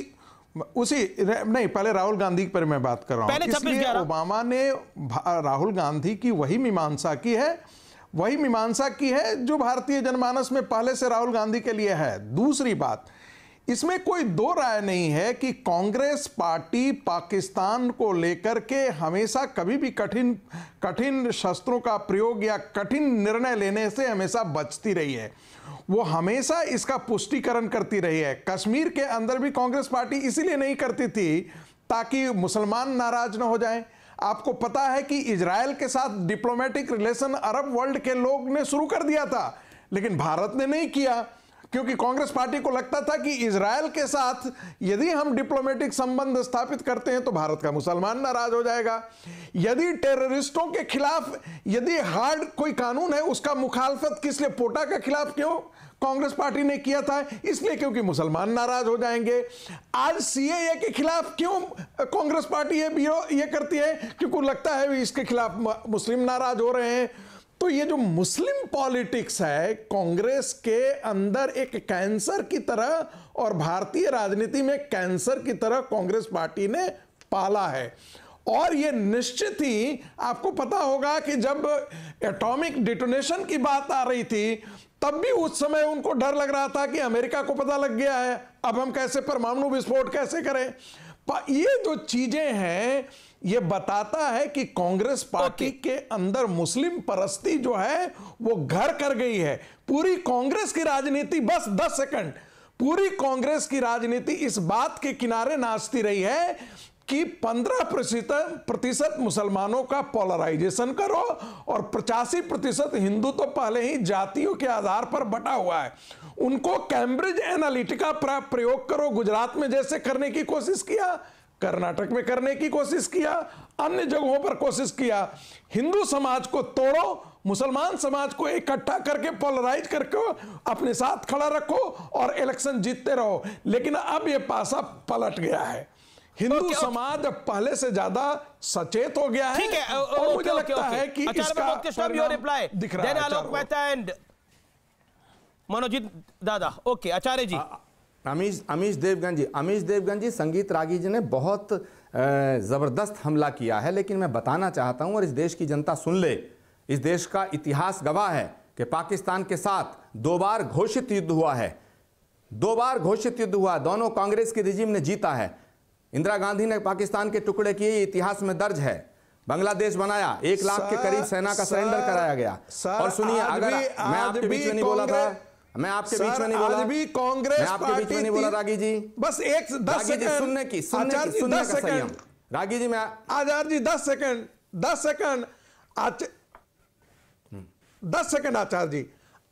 उसी नहीं पहले राहुल गांधी पर मैं बात कर रहा हूं इसलिए ओबामा ने राहुल गांधी की वही मीमांसा की है वही मीमांसा की है जो भारतीय जनमानस में पहले से राहुल गांधी के लिए है दूसरी बात इसमें कोई दो राय नहीं है कि कांग्रेस पार्टी पाकिस्तान को लेकर के हमेशा कभी भी कठिन कठिन शस्त्रों का प्रयोग या कठिन निर्णय लेने से हमेशा बचती रही है वो हमेशा इसका पुष्टिकरण करती रही है कश्मीर के अंदर भी कांग्रेस पार्टी इसीलिए नहीं करती थी ताकि मुसलमान नाराज ना हो जाएं आपको पता है कि इसराइल के साथ डिप्लोमेटिक रिलेशन अरब वर्ल्ड के लोग ने शुरू कर दिया था लेकिन भारत ने नहीं किया क्योंकि कांग्रेस पार्टी को लगता था कि इसराइल के साथ यदि हम डिप्लोमेटिक संबंध स्थापित करते हैं तो भारत का मुसलमान नाराज हो जाएगा यदि टेररिस्टों के खिलाफ यदि हार्ड कोई कानून है उसका मुखालफत किस लिए पोटा के खिलाफ क्यों कांग्रेस पार्टी ने किया था इसलिए क्योंकि मुसलमान नाराज हो जाएंगे आज सीएए के खिलाफ क्यों कांग्रेस पार्टी ये, ये करती है क्योंकि लगता है इसके खिलाफ मुस्लिम नाराज हो रहे हैं तो ये जो मुस्लिम पॉलिटिक्स है कांग्रेस के अंदर एक कैंसर की तरह और भारतीय राजनीति में कैंसर की तरह कांग्रेस पार्टी ने पाला है और ये निश्चित ही आपको पता होगा कि जब एटॉमिक डिटोनेशन की बात आ रही थी तब भी उस समय उनको डर लग रहा था कि अमेरिका को पता लग गया है अब हम कैसे परमाणु विस्फोट कैसे करें ये जो चीजें हैं ये बताता है कि कांग्रेस पार्टी के अंदर मुस्लिम परस्ती जो है वो घर कर गई है पूरी कांग्रेस की राजनीति बस दस सेकंड पूरी कांग्रेस की राजनीति इस बात के किनारे नाचती रही है कि 15 प्रतिशत प्रतिशत मुसलमानों का पोलराइजेशन करो और पचासी प्रतिशत हिंदू तो पहले ही जातियों के आधार पर बटा हुआ है उनको कैम्ब्रिज एनालिटिका प्रयोग करो गुजरात में जैसे करने की कोशिश किया कर्नाटक में करने की कोशिश किया अन्य जगहों पर कोशिश किया हिंदू समाज को तोड़ो मुसलमान समाज को इकट्ठा करके पोलराइज करके अपने साथ खड़ा रखो और इलेक्शन जीतते रहो लेकिन अब यह पासा पलट गया है हिंदू okay, समाज अब पहले से ज्यादा सचेत हो गया है ठीक है और okay, मुझे okay, लगता है कि इसका रिप्लाई दिख रहा है एंड मनोजीत दादा ओके आचार्य जी अमीश अमीश देवगन जी अमीश देवगन जी संगीत रागी जी ने बहुत ज़बरदस्त हमला किया है लेकिन मैं बताना चाहता हूं और इस देश की जनता सुन ले इस देश का इतिहास गवाह है कि पाकिस्तान के साथ दो बार घोषित युद्ध हुआ है दो बार घोषित युद्ध हुआ दोनों कांग्रेस की रिजीम ने जीता है इंदिरा गांधी ने पाकिस्तान के टुकड़े किए इतिहास में दर्ज है बांग्लादेश बनाया एक लाख के करीब सेना का सरेंडर कराया गया और सुनिए अगर मैं आपके बीच में नहीं बोला था मैं आपके बीच में नहीं बोला भी कांग्रेस आपके बीच में नहीं बोला रागी जी बस एक दस सेकंड सुनने की सुनने की सुनने का संयम रागी जी मैं आजाद जी दस सेकंड दस सेकंड आज दस सेकंड आचार जी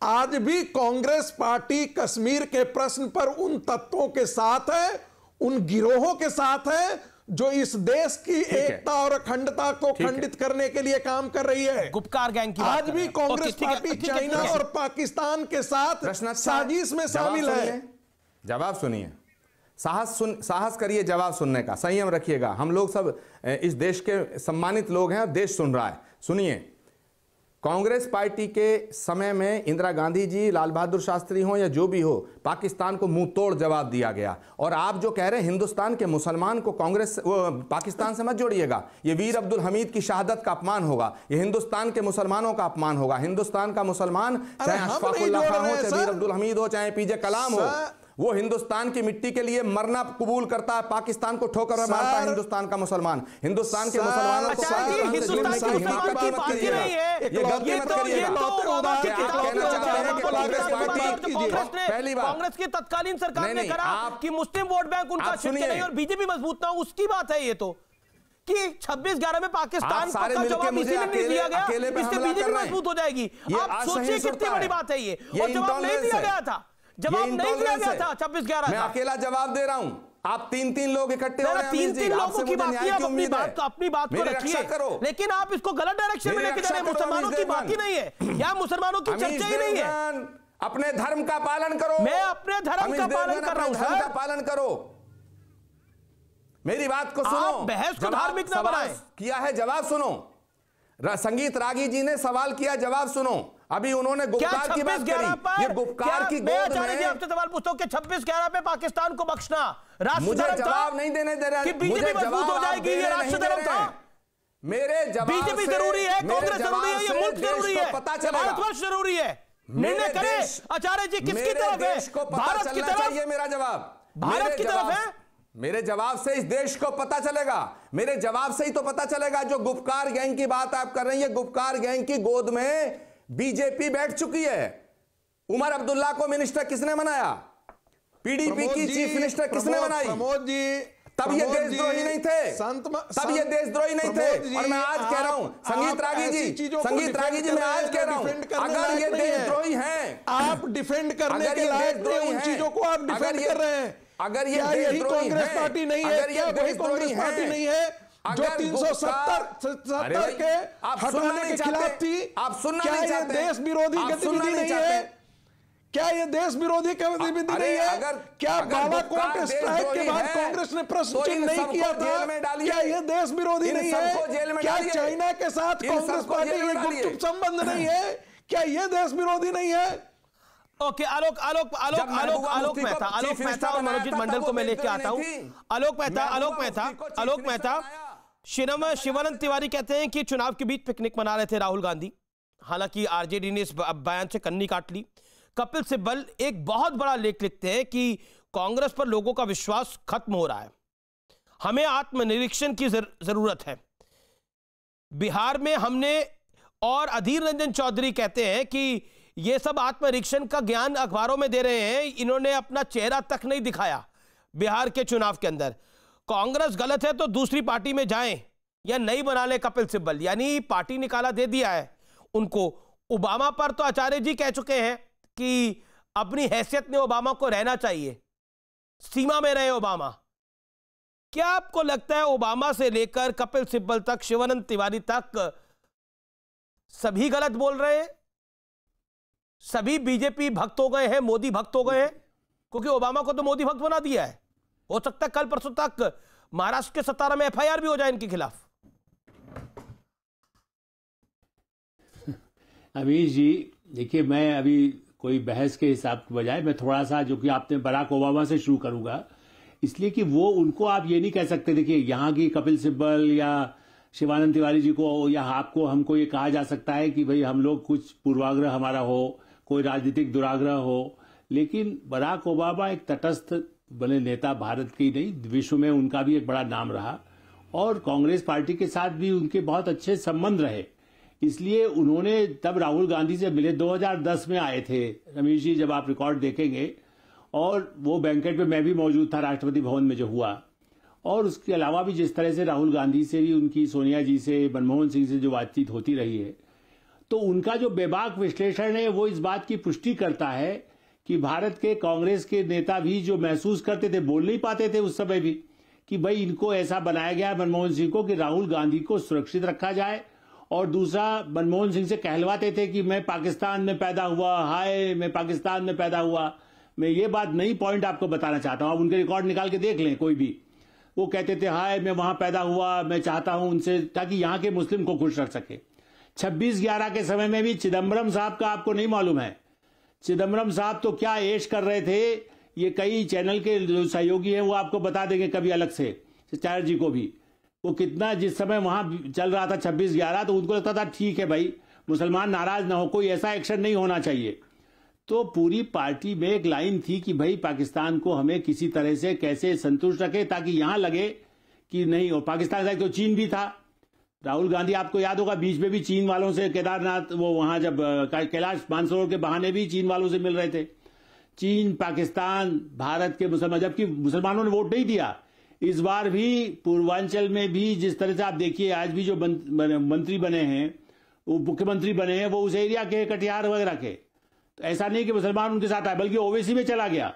आज भी कांग्रेस पार्टी कश्मीर के प्रश्न पर उन तत्वों के साथ है उन गिरोहों के साथ है जो इस देश की एकता और अखंडता को खंडित करने के लिए काम कर रही है गुप्कार गैंग की आज भी कांग्रेस पार्टी चाइना और पाकिस्तान के साथ साजिश में शामिल है जवाब सुनिए साहस सुन साहस करिए जवाब सुनने का संयम रखिएगा हम लोग सब इस देश के सम्मानित लोग हैं और देश सुन रहा है सुनिए कांग्रेस पार्टी के समय में इंदिरा गांधी जी लाल बहादुर शास्त्री हो या जो भी हो पाकिस्तान को मुंह तोड़ जवाब दिया गया और आप जो कह रहे हैं हिंदुस्तान के मुसलमान को कांग्रेस पाकिस्तान से मत जोड़िएगा ये वीर अब्दुल हमीद की शहादत का अपमान होगा ये हिंदुस्तान के मुसलमानों का अपमान होगा हिंदुस्तान का मुसलमान चाहे अशफाक हो चाहे वीर अब्दुल हमीद हो चाहे पीजे कलाम हो वो हिंदुस्तान की मिट्टी के लिए मरना कबूल करता है पाकिस्तान को ठोकर मारता है हिंदुस्तान का मुसलमान हिंदुस्तान के मुसलमानों पहली मुस्लिम वोट बैंक उनका छिटके और बीजेपी मजबूत ना उसकी बात है ये तो कि 26 ग्यारह में पाकिस्तान का जवाब इसी ने दिया गया इससे बीजेपी मजबूत हो जाएगी आप सोचिए कितनी बड़ी बात है ये और जवाब नहीं दिया गया था जवाब नहीं दिया गया था छब्बीस ग्यारह मैं अकेला जवाब दे रहा हूं आप तीन तीन लोग इकट्ठे हो रहे हैं तीन तीन लोगों की बात की तो अपनी बात अपनी बात को रखिए लेकिन आप इसको गलत डायरेक्शन में लेके जा रहे हैं मुसलमानों की बात ही नहीं है या मुसलमानों की चर्चा ही नहीं है अपने धर्म का पालन करो मैं अपने धर्म का पालन कर रहा हूं धर्म का पालन करो मेरी बात को सुनो बहस को धार्मिक ना बनाए किया है जवाब सुनो संगीत रागी जी ने सवाल किया जवाब सुनो अभी उन्होंने गुफ्तार की बात करी ये गुफ्तार की गोद में आपसे सवाल पूछता हूं कि 26 11 पे पाकिस्तान को बख्शना राष्ट्र जवाब नहीं देने दे रहे कि मजबूत हो जाएगी ये राष्ट्र था मेरे जवाब बीजेपी जरूरी है कांग्रेस जरूरी है ये मुल्क जरूरी है पता चला भारतवर्ष जरूरी है निर्णय करें आचार्य जी किसकी तरफ है भारत की तरफ मेरा जवाब भारत की तरफ है मेरे जवाब से इस देश को पता चलेगा मेरे जवाब से ही तो पता चलेगा जो गुप्कार गैंग की बात आप कर रहे हैं ये गुप्कार गैंग की गोद में बीजेपी बैठ चुकी है उमर अब्दुल्ला को मिनिस्टर किसने बनाया पीडीपी की चीफ मिनिस्टर किसने बनाई प्रमोद जी तब ये देशद्रोही नहीं थे संत तब ये देशद्रोही नहीं थे और मैं आज कह रहा हूं संगीत रागी जी संगीत रागी जी मैं आज कह रहा हूं अगर ये देशद्रोही हैं आप डिफेंड करने के लायक उन चीजों को आप डिफेंड कर रहे हैं अगर ये कांग्रेस पार्टी नहीं है अगर ये कांग्रेस पार्टी नहीं है जो तीन सौ सत्तर सत्तर के हटाने के खिलाफ थी आप सुनना क्या ये देश विरोधी गतिविधि नहीं है क्या ये देश विरोधी गतिविधि नहीं है क्या बाबा बालाकोट स्ट्राइक के बाद कांग्रेस ने प्रश्न तो चिन्ह नहीं किया था क्या ये देश विरोधी नहीं है क्या चाइना के साथ कांग्रेस पार्टी के गुपचुप संबंध नहीं है क्या ये देश विरोधी नहीं है ओके आलोक आलोक आलोक आलोक आलोक मेहता आलोक मेहता और मनोजित मंडल को मैं लेके आता हूँ आलोक मेहता आलोक मेहता आलोक मेहता शिवम शिवानंद तिवारी कहते हैं कि चुनाव के बीच पिकनिक मना रहे थे राहुल गांधी हालांकि आरजेडी ने इस बयान से कन्नी काट ली कपिल सिब्बल एक बहुत बड़ा लेख लिखते हैं कि कांग्रेस पर लोगों का विश्वास खत्म हो रहा है हमें आत्मनिरीक्षण की जर, जरूरत है बिहार में हमने और अधीर रंजन चौधरी कहते हैं कि ये सब आत्मनिरीक्षण का ज्ञान अखबारों में दे रहे हैं इन्होंने अपना चेहरा तक नहीं दिखाया बिहार के चुनाव के अंदर कांग्रेस गलत है तो दूसरी पार्टी में जाएं या नहीं बना ले कपिल सिब्बल यानी पार्टी निकाला दे दिया है उनको ओबामा पर तो आचार्य जी कह चुके हैं कि अपनी हैसियत में ओबामा को रहना चाहिए सीमा में रहे ओबामा क्या आपको लगता है ओबामा से लेकर कपिल सिब्बल तक शिवानंद तिवारी तक सभी गलत बोल रहे हैं सभी बीजेपी भक्त हो गए हैं मोदी भक्त हो गए हैं क्योंकि ओबामा को तो मोदी भक्त बना दिया है हो सकता है कल परसों तक महाराष्ट्र के सतारा में एफआईआर भी हो जाए इनके खिलाफ <laughs> अमीश जी देखिए मैं अभी कोई बहस के हिसाब के बजाय मैं थोड़ा सा जो कि आपने बराक ओबामा से शुरू करूंगा इसलिए कि वो उनको आप ये नहीं कह सकते देखिए यहाँ की कपिल सिब्बल या शिवानंद तिवारी जी को या आपको हमको ये कहा जा सकता है कि भाई हम लोग कुछ पूर्वाग्रह हमारा हो कोई राजनीतिक दुराग्रह हो लेकिन बराक ओबामा एक तटस्थ बने नेता भारत के ही नहीं विश्व में उनका भी एक बड़ा नाम रहा और कांग्रेस पार्टी के साथ भी उनके बहुत अच्छे संबंध रहे इसलिए उन्होंने तब राहुल गांधी से मिले 2010 में आए थे रमेश जी जब आप रिकॉर्ड देखेंगे और वो बैंकेट में मैं भी मौजूद था राष्ट्रपति भवन में जो हुआ और उसके अलावा भी जिस तरह से राहुल गांधी से भी उनकी सोनिया जी से मनमोहन सिंह से जो बातचीत होती रही है तो उनका जो बेबाक विश्लेषण है वो इस बात की पुष्टि करता है कि भारत के कांग्रेस के नेता भी जो महसूस करते थे बोल नहीं पाते थे उस समय भी कि भाई इनको ऐसा बनाया गया मनमोहन सिंह को कि राहुल गांधी को सुरक्षित रखा जाए और दूसरा मनमोहन सिंह से कहलवाते थे कि मैं पाकिस्तान में पैदा हुआ हाय मैं पाकिस्तान में पैदा हुआ मैं ये बात नई पॉइंट आपको बताना चाहता हूं आप उनके रिकॉर्ड निकाल के देख लें कोई भी वो कहते थे हाय मैं वहां पैदा हुआ मैं चाहता हूं उनसे ताकि यहां के मुस्लिम को खुश रख सके छब्बीस ग्यारह के समय में भी चिदम्बरम साहब का आपको नहीं मालूम है चिदम्बरम साहब तो क्या ऐश कर रहे थे ये कई चैनल के जो सहयोगी हैं वो आपको बता देंगे कभी अलग से चार जी को भी वो कितना जिस समय वहां चल रहा था छब्बीस ग्यारह तो उनको लगता था ठीक है भाई मुसलमान नाराज ना हो कोई ऐसा एक्शन नहीं होना चाहिए तो पूरी पार्टी में एक लाइन थी कि भाई पाकिस्तान को हमें किसी तरह से कैसे संतुष्ट रखे ताकि यहां लगे कि नहीं हो पाकिस्तान तो चीन भी था राहुल गांधी आपको याद होगा बीच में भी चीन वालों से केदारनाथ वो वहां जब कैलाश मानसरोवर के बहाने भी चीन वालों से मिल रहे थे चीन पाकिस्तान भारत के मुसलमान जबकि मुसलमानों ने वोट नहीं दिया इस बार भी पूर्वांचल में भी जिस तरह से आप देखिए आज भी जो मंत्री बने हैं वो मुख्यमंत्री बने हैं वो उस एरिया के कटिहार वगैरह के तो ऐसा नहीं कि मुसलमान उनके साथ आए बल्कि ओवेसी में चला गया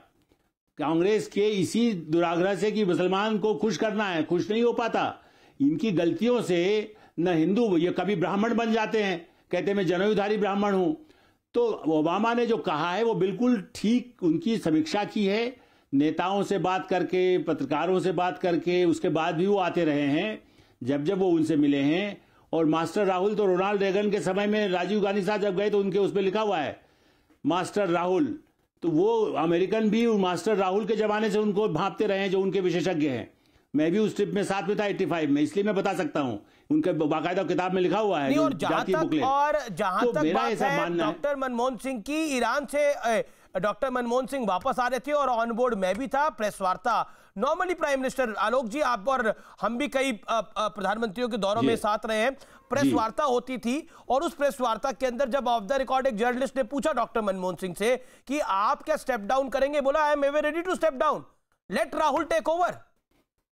कांग्रेस के इसी दुराग्रह से कि मुसलमान को खुश करना है खुश नहीं हो पाता इनकी गलतियों से न हिंदू ये कभी ब्राह्मण बन जाते हैं कहते मैं जनयुधारी ब्राह्मण हूं तो ओबामा ने जो कहा है वो बिल्कुल ठीक उनकी समीक्षा की है नेताओं से बात करके पत्रकारों से बात करके उसके बाद भी वो आते रहे हैं जब जब वो उनसे मिले हैं और मास्टर राहुल तो रोनाल्ड रेगन के समय में राजीव गांधी साहब जब गए तो उनके उस पर लिखा हुआ है मास्टर राहुल तो वो अमेरिकन भी मास्टर राहुल के ज़माने से उनको भापते रहे हैं जो उनके विशेषज्ञ हैं मैं भी उस ट्रिप में साथ में था एट्टी फाइव में इसलिए मैं बता सकता हूँ उनके बाकायदा किताब में लिखा हुआ है और जहां तक और जहां तो तक बात है डॉक्टर मनमोहन सिंह की ईरान से डॉक्टर मनमोहन सिंह वापस आ रहे थे और ऑन बोर्ड मैं भी था प्रेस वार्ता normally prime minister Alok ji आप और हम भी कई प्रधानमंत्रियों के दौरों में साथ रहे हैं प्रेस वार्ता होती थी और उस प्रेस वार्ता के अंदर जब ऑफ द रिकॉर्ड एक जर्नलिस्ट ने पूछा डॉक्टर मनमोहन सिंह से कि आप क्या स्टेप डाउन करेंगे बोला I am ready to step down let Rahul take over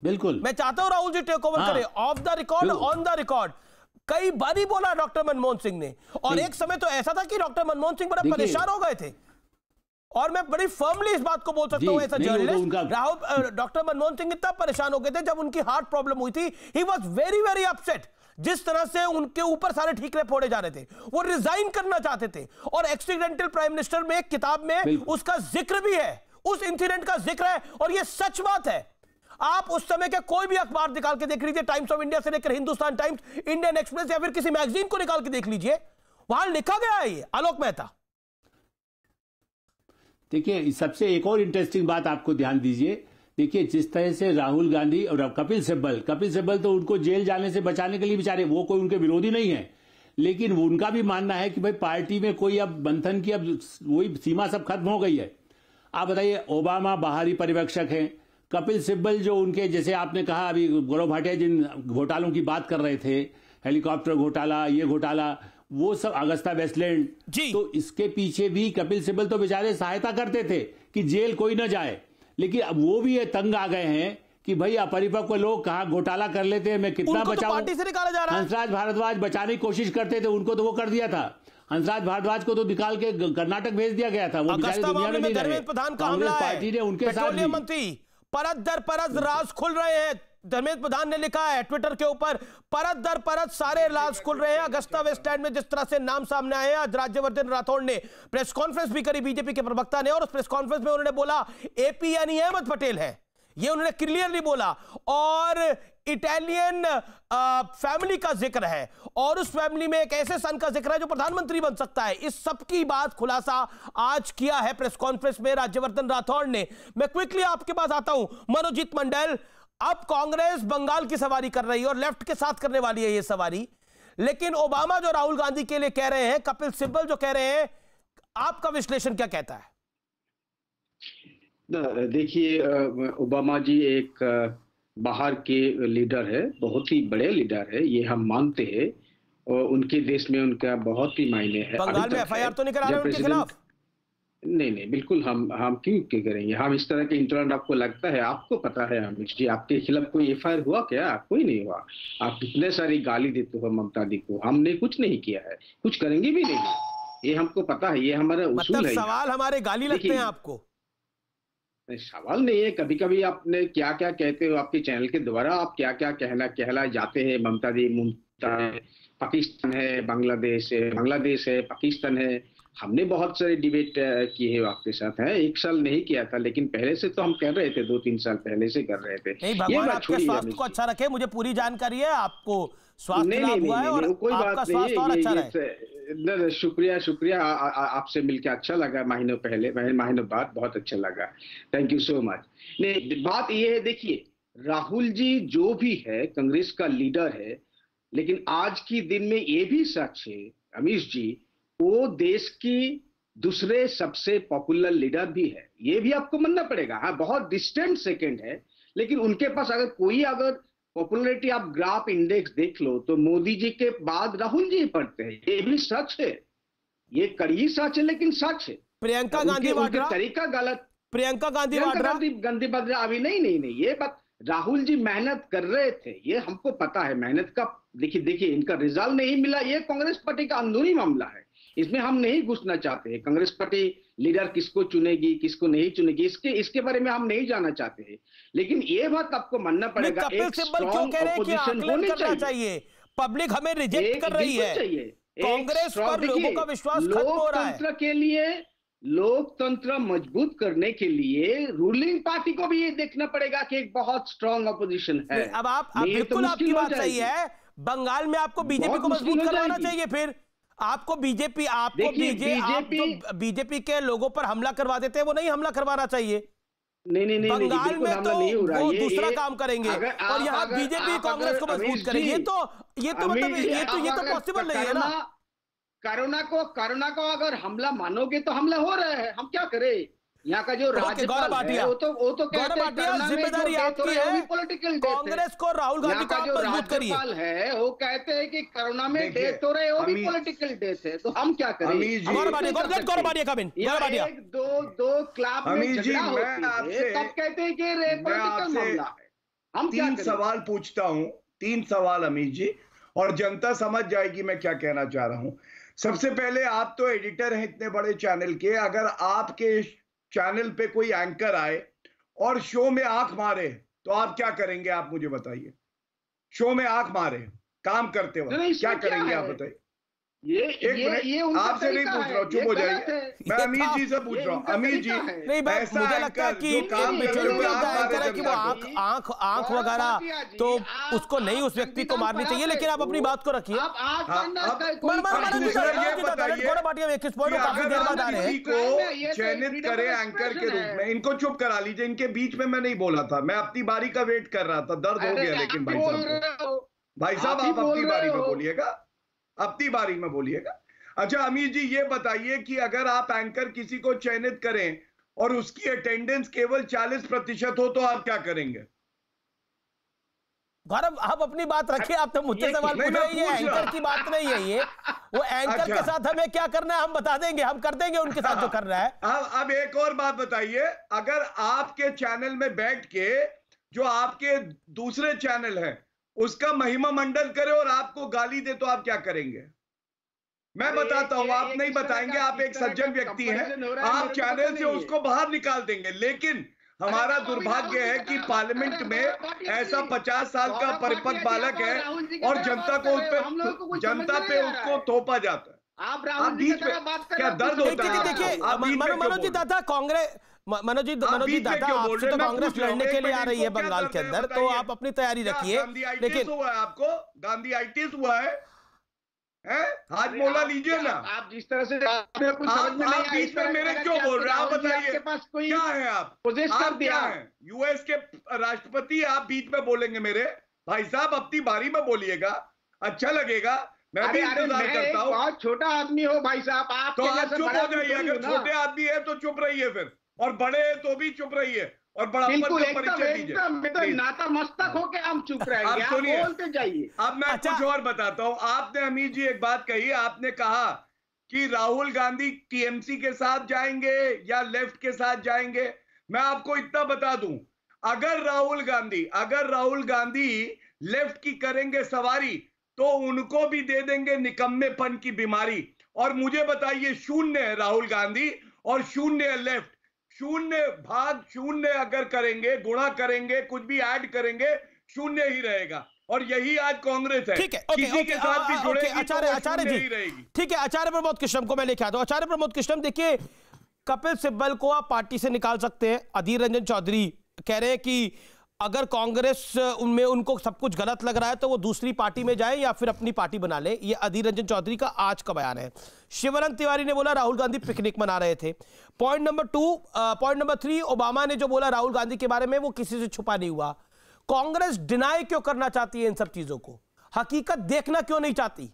बिल्कुल मैं चाहता हूं राहुल जी टेक ओवर हाँ। करें off the record on the record कई ही बोला डॉक्टर मनमोहन सिंह ने और एक समय तो ऐसा था कि डॉक्टर मनमोहन सिंह बड़ा परेशान हो गए थे और मैं बड़ी फर्मली इस बात को बोल सकता हूँ ऐसा जर्नलिस्ट राहुल डॉक्टर मनमोहन सिंह इतना परेशान हो गए थे जब उनकी हार्ट प्रॉब्लम हुई थी he was very very upset जिस तरह से उनके ऊपर सारे ठीकरे फोड़े जा रहे थे वो रिजाइन करना चाहते थे और एक्सीडेंटल प्राइम मिनिस्टर में किताब में उसका जिक्र भी है उस इंसिडेंट का जिक्र है और यह सच बात है आप उस समय के कोई भी अखबार निकाल के देख लीजिए टाइम्स ऑफ इंडिया से लेकर हिंदुस्तान टाइम्स इंडियन एक्सप्रेस या फिर किसी मैगजीन को निकाल के देख लीजिए वहां लिखा गया है ये आलोक मेहता देखिए सबसे एक और इंटरेस्टिंग बात आपको ध्यान दीजिए देखिए जिस तरह से राहुल गांधी और कपिल सिब्बल कपिल सिब्बल तो उनको जेल जाने से बचाने के लिए बेचारे वो कोई उनके विरोधी नहीं है लेकिन उनका भी मानना है कि भाई पार्टी में कोई अब बंधन की अब वही सीमा सब खत्म हो गई है आप बताइए ओबामा बाहरी पर्यवेक्षक हैं कपिल सिब्बल जो उनके जैसे आपने कहा अभी गौरव भाटिया जिन घोटालों की बात कर रहे थे हेलीकॉप्टर घोटाला ये घोटाला वो सब अगस्ता वेस्टलैंड तो इसके पीछे भी कपिल सिब्बल तो बेचारे सहायता करते थे कि जेल कोई ना जाए लेकिन अब वो भी ये तंग आ गए हैं कि भाई अपरिपक्व लोग कहा घोटाला कर लेते हैं मैं कितना बचा तो हंसराज भारद्वाज बचाने की कोशिश करते थे उनको तो वो कर दिया था हंसराज भारद्वाज को तो निकाल के कर्नाटक भेज दिया गया था वो दुनिया में प्रधान का हमला पार्टी ने उनके साथ मंत्री परत दर परत राज खुल रहे हैं धर्मेंद्र प्रधान ने लिखा है ट्विटर के ऊपर परत दर परत सारे राज खुल रहे हैं अगस्ता स्टैंड में जिस तरह से नाम सामने आए आज राज्यवर्धन राठौड़ ने प्रेस कॉन्फ्रेंस भी करी बीजेपी के प्रवक्ता ने और उस प्रेस कॉन्फ्रेंस में उन्होंने बोला एपी यानी अहमद पटेल है ये उन्होंने क्लियरली बोला और इटालियन फैमिली का जिक्र है और उस फैमिली में एक ऐसे सन का जिक्र है जो प्रधानमंत्री बन सकता है इस सब की बात खुलासा आज किया है प्रेस कॉन्फ्रेंस में राज्यवर्धन राठौड़ ने मैं क्विकली आपके पास आता हूं मनोजीत मंडल अब कांग्रेस बंगाल की सवारी कर रही है और लेफ्ट के साथ करने वाली है यह सवारी लेकिन ओबामा जो राहुल गांधी के लिए कह रहे हैं कपिल सिब्बल जो कह रहे हैं आपका विश्लेषण क्या कहता है देखिए ओबामा जी एक बाहर के लीडर है बहुत ही बड़े लीडर है ये हम मानते हैं और उनके देश में उनका बहुत ही मायने है बंगाल में एफआईआर तो नहीं करा रहे उनके खिलाफ नहीं नहीं बिल्कुल हम हम क्यों क्यों करेंगे हम इस तरह के इंटरनेट आपको लगता है आपको पता है अमित जी आपके खिलाफ कोई एफ हुआ क्या कोई नहीं हुआ आप कितने सारी गाली देते हो ममता दी को हमने कुछ नहीं किया है कुछ करेंगे भी नहीं ये हमको पता है ये हमारा मतलब उसूल मतलब है सवाल हमारे गाली लगते हैं आपको सवाल नहीं है कभी कभी आपने क्या क्या कहते हो आपके चैनल के द्वारा आप क्या क्या कहला कहला जाते हैं ममता दी ममता है पाकिस्तान है बांग्लादेश है बांग्लादेश है पाकिस्तान है हमने बहुत सारे डिबेट किए हैं आपके साथ है एक साल नहीं किया था लेकिन पहले से तो हम कर रहे थे दो तीन साल पहले से कर रहे थे नहीं आपके स्वास्थ्य को अच्छा रखे मुझे पूरी जानकारी है आपको स्वास्थ्य नहीं, नहीं, नहीं, नहीं, कोई बात नहीं नहीं शुक्रिया शुक्रिया आपसे मिलकर अच्छा लगा महीनों पहले महीनों बाद बहुत अच्छा लगा थैंक यू सो मच नहीं बात यह है देखिए राहुल जी जो भी है कांग्रेस का लीडर है लेकिन आज की दिन में ये भी सच है अमीश जी वो देश की दूसरे सबसे पॉपुलर लीडर भी है ये भी आपको मानना पड़ेगा हाँ बहुत डिस्टेंट सेकेंड है लेकिन उनके पास अगर कोई अगर पॉपुलरिटी आप ग्राफ इंडेक्स देख लो तो मोदी जी के बाद राहुल जी पढ़ते हैं ये भी सच है ये कड़ी सच है लेकिन सच है प्रियंका गांधी वाड्रा तरीका गलत प्रियंका गांधी वाड्रा गांधी वाड्रा अभी नहीं नहीं नहीं ये बात राहुल जी मेहनत कर रहे थे ये हमको पता है मेहनत का देखिए देखिए इनका रिजल्ट नहीं मिला ये कांग्रेस पार्टी का अंदरूनी मामला है इसमें हम नहीं घुसना चाहते हैं कांग्रेस पार्टी लीडर किसको चुनेगी किसको नहीं चुनेगी इसके इसके बारे में हम नहीं जाना चाहते हैं लेकिन ये बात आपको मानना पड़ेगा एक स्ट्रॉन्ग अपोजिशन होनी चाहिए पब्लिक हमें रिजेक्ट कर रही है कांग्रेस पर लोगों का विश्वास खत्म हो रहा है लोकतंत्र के लिए लोकतंत्र मजबूत करने के लिए रूलिंग पार्टी को भी ये देखना पड़ेगा कि एक बहुत स्ट्रांग अपोजिशन है अब आप तो बिल्कुल आपकी बात सही है बंगाल में आपको बीजेपी को मजबूत करवाना चाहिए फिर आपको बीजेपी आपको बीजेपी बीजेपी के लोगों पर हमला करवा देते हैं वो नहीं हमला करवाना चाहिए नहीं नहीं नहीं बंगाल में तो नहीं हो रहा वो दूसरा काम करेंगे और यहाँ बीजेपी कांग्रेस को मजबूत करेंगे ये तो ये तो मतलब ये तो ये तो पॉसिबल नहीं है ना कोरोना को कोरोना को अगर हमला मानोगे तो हमला हो रहा है हम क्या करें यहाँ का जो तो राज्यपाल वो तो वो तो जिम्मेदारी आपकी है पॉलिटिकल कांग्रेस को राहुल गांधी का है वो कहते हैं कि कोरोना में डेथ हो रहे वो भी पॉलिटिकल डेथ है तो हम क्या करें तब कहते हैं कि पॉलिटिकल मामला हम तीन सवाल पूछता हूँ तीन सवाल अमित जी और जनता समझ जाएगी मैं क्या कहना चाह रहा हूँ सबसे पहले आप तो एडिटर हैं इतने बड़े चैनल के अगर आपके इस चैनल पे कोई एंकर आए और शो में आंख मारे तो आप क्या करेंगे आप मुझे बताइए शो में आंख मारे काम करते वक्त क्या करेंगे आप बताइए ये एक ये आपसे नहीं पूछ रहा हूँ चुप हो जाइए मैं अमीर जी से पूछ रहा हूँ अमीर जी नहीं बस मुझे लगता है कि कि वो आंख आंख आंख वगैरह तो उसको नहीं उस व्यक्ति को मारनी चाहिए लेकिन आप अपनी बात को रखिए हाँ, तो चयनित करे एंकर के रूप में इनको चुप करा लीजिए इनके बीच में मैं नहीं बोला था मैं अपनी बारी का वेट कर रहा था दर्द हो गया लेकिन भाई साहब भाई साहब आप अपनी बारी में बोलिएगा अपनी बारी में बोलिएगा अच्छा अमीर जी ये बताइए कि अगर आप एंकर किसी को चयनित करें और उसकी अटेंडेंस केवल 40 प्रतिशत हो तो आप क्या करेंगे गौरव आप अपनी बात रखिए आप तो मुझसे सवाल पूछ रहे हैं एंकर की बात नहीं है ये वो एंकर अच्छा। के साथ हमें क्या करना है हम बता देंगे हम कर देंगे उनके साथ जो हाँ। कर रहा है अब अब एक और बात बताइए अगर आपके चैनल में बैठ के जो आपके दूसरे चैनल हैं उसका महिमा मंडल करे और आपको गाली दे तो आप क्या करेंगे मैं बताता हूं आप नहीं बताएंगे आप एक सज्जन व्यक्ति हैं आप चैनल तो से उसको बाहर निकाल देंगे लेकिन हमारा तो दुर्भाग्य है कि पार्लियामेंट तो में ऐसा पचास साल का परिपक्व बालक है और जनता को उस पर जनता पे उसको थोपा जाता है आप बीच में क्या दर्द होता है देखिए मनोज जी दादा कांग्रेस मनोजी मनोजी दादा आपसे तो कांग्रेस लड़ने के लिए आ रही तो है बंगाल के अंदर तो आप अपनी तैयारी रखिए लेकिन आपको गांधी आई हुआ है हाथ मोला लीजिए ना आप जिस तरह से आपने कुछ समझ में नहीं बीच में मेरे क्यों बोल रहे हैं आप बताइए क्या है आप आप क्या है यूएस के राष्ट्रपति आप बीच में बोलेंगे मेरे भाई साहब अपनी बारी में बोलिएगा अच्छा लगेगा मैं भी इंतजार करता हूँ छोटा आदमी हो भाई साहब आप तो आप चुप हो जाइए अगर छोटे आदमी है तो चुप रहिए फिर और बड़े तो भी चुप रही है और बड़ा परिचय दीजिए नाता मस्तक हाँ। हो के हम चुप रहे आप बोलते जाइए अब मैं अच्छा। कुछ और बताता हूँ आपने अमीर जी एक बात कही आपने कहा कि राहुल गांधी टीएमसी के साथ जाएंगे या लेफ्ट के साथ जाएंगे मैं आपको इतना बता दूं अगर राहुल गांधी अगर राहुल गांधी लेफ्ट की करेंगे सवारी तो उनको भी दे देंगे निकम्मेपन की बीमारी और मुझे बताइए शून्य है राहुल गांधी और शून्य है लेफ्ट शून्य भाग शून्य अगर करेंगे गुणा करेंगे कुछ भी ऐड करेंगे शून्य ही रहेगा और यही आज कांग्रेस है ठीक है ओके, किसी ओके, के साथ भी जुड़े तो आचार्य आचार्य जी ठीक है आचार्य प्रमोद कृष्णम को मैं लेके आता हूँ आचार्य प्रमोद कृष्णम देखिए कपिल सिब्बल को आप पार्टी से निकाल सकते हैं अधीर रंजन चौधरी कह रहे हैं कि अगर कांग्रेस उनमें उनको सब कुछ गलत लग रहा है तो वो दूसरी पार्टी में जाए या फिर अपनी पार्टी बना ले ये अधीर रंजन चौधरी का आज का बयान है शिवानंद तिवारी ने बोला राहुल गांधी पिकनिक मना रहे थे point number two point number three Obama ने जो बोला राहुल गांधी के बारे में वो किसी से छुपा नहीं हुआ कांग्रेस डिनाई क्यों करना चाहती है इन सब चीजों को हकीकत देखना क्यों नहीं चाहती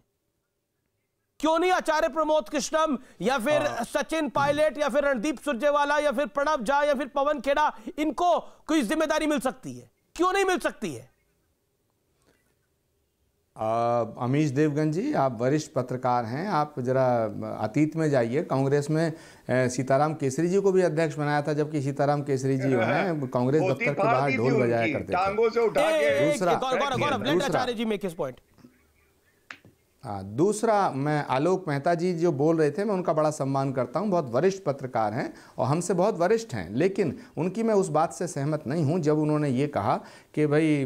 क्यों नहीं आचार्य प्रमोद कृष्णम या फिर सचिन पायलट या फिर रणदीप सुरजेवाला या फिर प्रणव झा या फिर पवन खेड़ा इनको कोई जिम्मेदारी मिल सकती है क्यों नहीं मिल सकती है अमीश देवगन जी आप वरिष्ठ पत्रकार हैं आप जरा अतीत में जाइए कांग्रेस में सीताराम केसरी जी को भी अध्यक्ष बनाया था जबकि सीताराम केसरी जी जो है कांग्रेस दफ्तर के बाहर ढोल बजाया करते थे दूसरा जी पॉइंट दूसरा मैं आलोक मेहता जी जो बोल रहे थे मैं उनका बड़ा सम्मान करता हूँ बहुत वरिष्ठ पत्रकार हैं और हमसे बहुत वरिष्ठ हैं लेकिन उनकी मैं उस बात से सहमत नहीं हूँ जब उन्होंने ये कहा कि भाई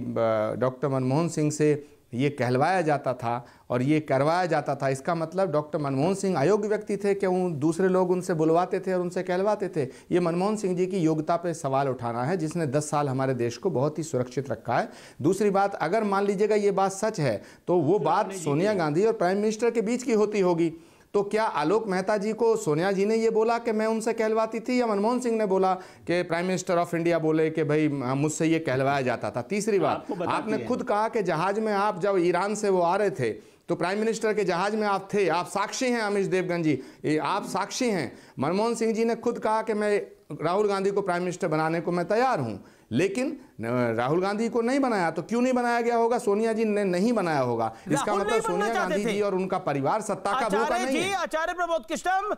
डॉक्टर मनमोहन सिंह से ये कहलवाया जाता था और ये करवाया जाता था इसका मतलब डॉक्टर मनमोहन सिंह अयोग्य व्यक्ति थे कि दूसरे लोग उनसे बुलवाते थे और उनसे कहलवाते थे ये मनमोहन सिंह जी की योग्यता पे सवाल उठाना है जिसने 10 साल हमारे देश को बहुत ही सुरक्षित रखा है दूसरी बात अगर मान लीजिएगा ये बात सच है तो वो बात सोनिया गांधी और प्राइम मिनिस्टर के बीच की होती होगी तो क्या आलोक मेहता जी को सोनिया जी ने ये बोला कि मैं उनसे कहलवाती थी या मनमोहन सिंह ने बोला कि प्राइम मिनिस्टर ऑफ इंडिया बोले कि भाई हाँ, मुझसे ये कहलवाया जाता था तीसरी हाँ, बात आपने खुद कहा कि जहाज में आप जब ईरान से वो आ रहे थे तो प्राइम मिनिस्टर के जहाज में आप थे आप साक्षी हैं अमित देवगन जी आप साक्षी हैं मनमोहन सिंह जी ने खुद कहा कि मैं राहुल गांधी को प्राइम मिनिस्टर बनाने को मैं तैयार हूं लेकिन राहुल गांधी को नहीं बनाया तो क्यों नहीं बनाया गया होगा सोनिया जी ने नहीं बनाया होगा इसका मतलब सोनिया गांधी जी और उनका परिवार सत्ता का भूखा तो नहीं है आचार्य प्रबोध कृष्णम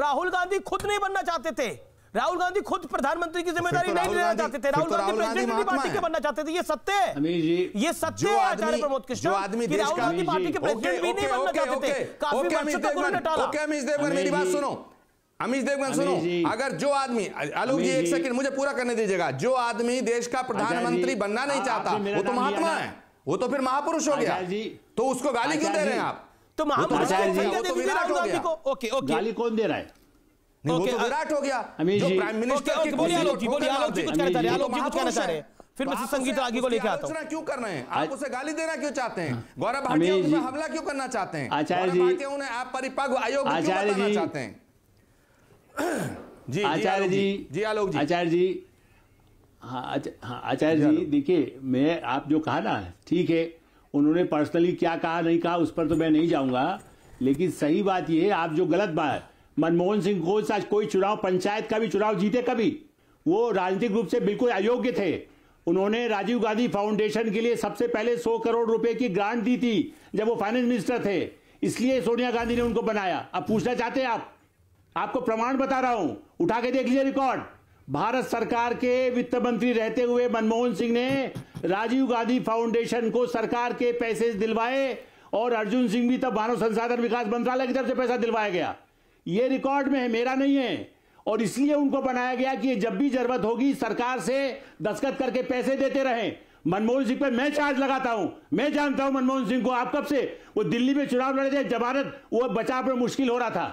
राहुल गांधी खुद नहीं बनना चाहते थे राहुल गांधी खुद प्रधानमंत्री की तो जिम्मेदारी तो नहीं लेना चाहते थे राहुल गांधी प्रेसिडेंट पार्टी के बनना चाहते थे ये सत्य है ये सत्य है आचार्य प्रमोद कृष्ण आदमी राहुल गांधी पार्टी के प्रेसिडेंट भी नहीं बनना चाहते थे काफी वर्षों तक उन्होंने टाला मेरी बात सुनो अमीश देवगन सुनो अगर जो आदमी आलोक जी एक सेकंड मुझे पूरा करने दीजिएगा जो आदमी देश का प्रधानमंत्री बनना नहीं चाहता वो तो महात्मा है वो तो फिर महापुरुष हो गया तो उसको गाली क्यों दे रहे हैं आप तो, तो, तो गाली कौन दे रहा है नहीं वो तो विराट हो गया जो प्राइम मिनिस्टर के बोलिए आलोक कुछ कहना आलोक जी कुछ कहना चाह रहे तो फिर मैं संगीत आगे को लेकर आता हूँ क्यों कर रहे हैं आप उसे गाली देना क्यों चाहते हैं हाँ। गौरव भारतीय हमला क्यों करना चाहते हैं आचार्य जी उन्हें आप परिपक्व आयोग क्यों बताना चाहते हैं जी आचार्य जी जी आलोक जी आचार्य जी हाँ, हाँ आचार्य जी देखिए मैं आप जो कहा ना ठीक है उन्होंने पर्सनली क्या कहा नहीं कहा उस पर तो मैं नहीं जाऊंगा लेकिन सही बात यह आप जो गलत बात मनमोहन सिंह घोष आज कोई चुनाव पंचायत का भी चुनाव जीते कभी वो राजनीतिक रूप से बिल्कुल अयोग्य थे उन्होंने राजीव गांधी फाउंडेशन के लिए सबसे पहले सौ करोड़ रुपए की ग्रांट दी थी जब वो फाइनेंस मिनिस्टर थे इसलिए सोनिया गांधी ने उनको बनाया अब पूछना चाहते हैं आप आपको प्रमाण बता रहा हूं उठा के देख लीजिए रिकॉर्ड भारत सरकार के वित्त मंत्री रहते हुए मनमोहन सिंह ने राजीव गांधी फाउंडेशन को सरकार के पैसे दिलवाए और अर्जुन सिंह भी तब मानव संसाधन विकास मंत्रालय की तरफ से पैसा दिलवाया गया ये रिकॉर्ड में है मेरा नहीं है और इसलिए उनको बनाया गया कि जब भी जरूरत होगी सरकार से दस्खत करके पैसे देते रहे मनमोहन सिंह पे मैं चार्ज लगाता हूं मैं जानता हूं मनमोहन सिंह को आप कब से वो दिल्ली में चुनाव लड़े थे जमानत वो बचाव में मुश्किल हो रहा था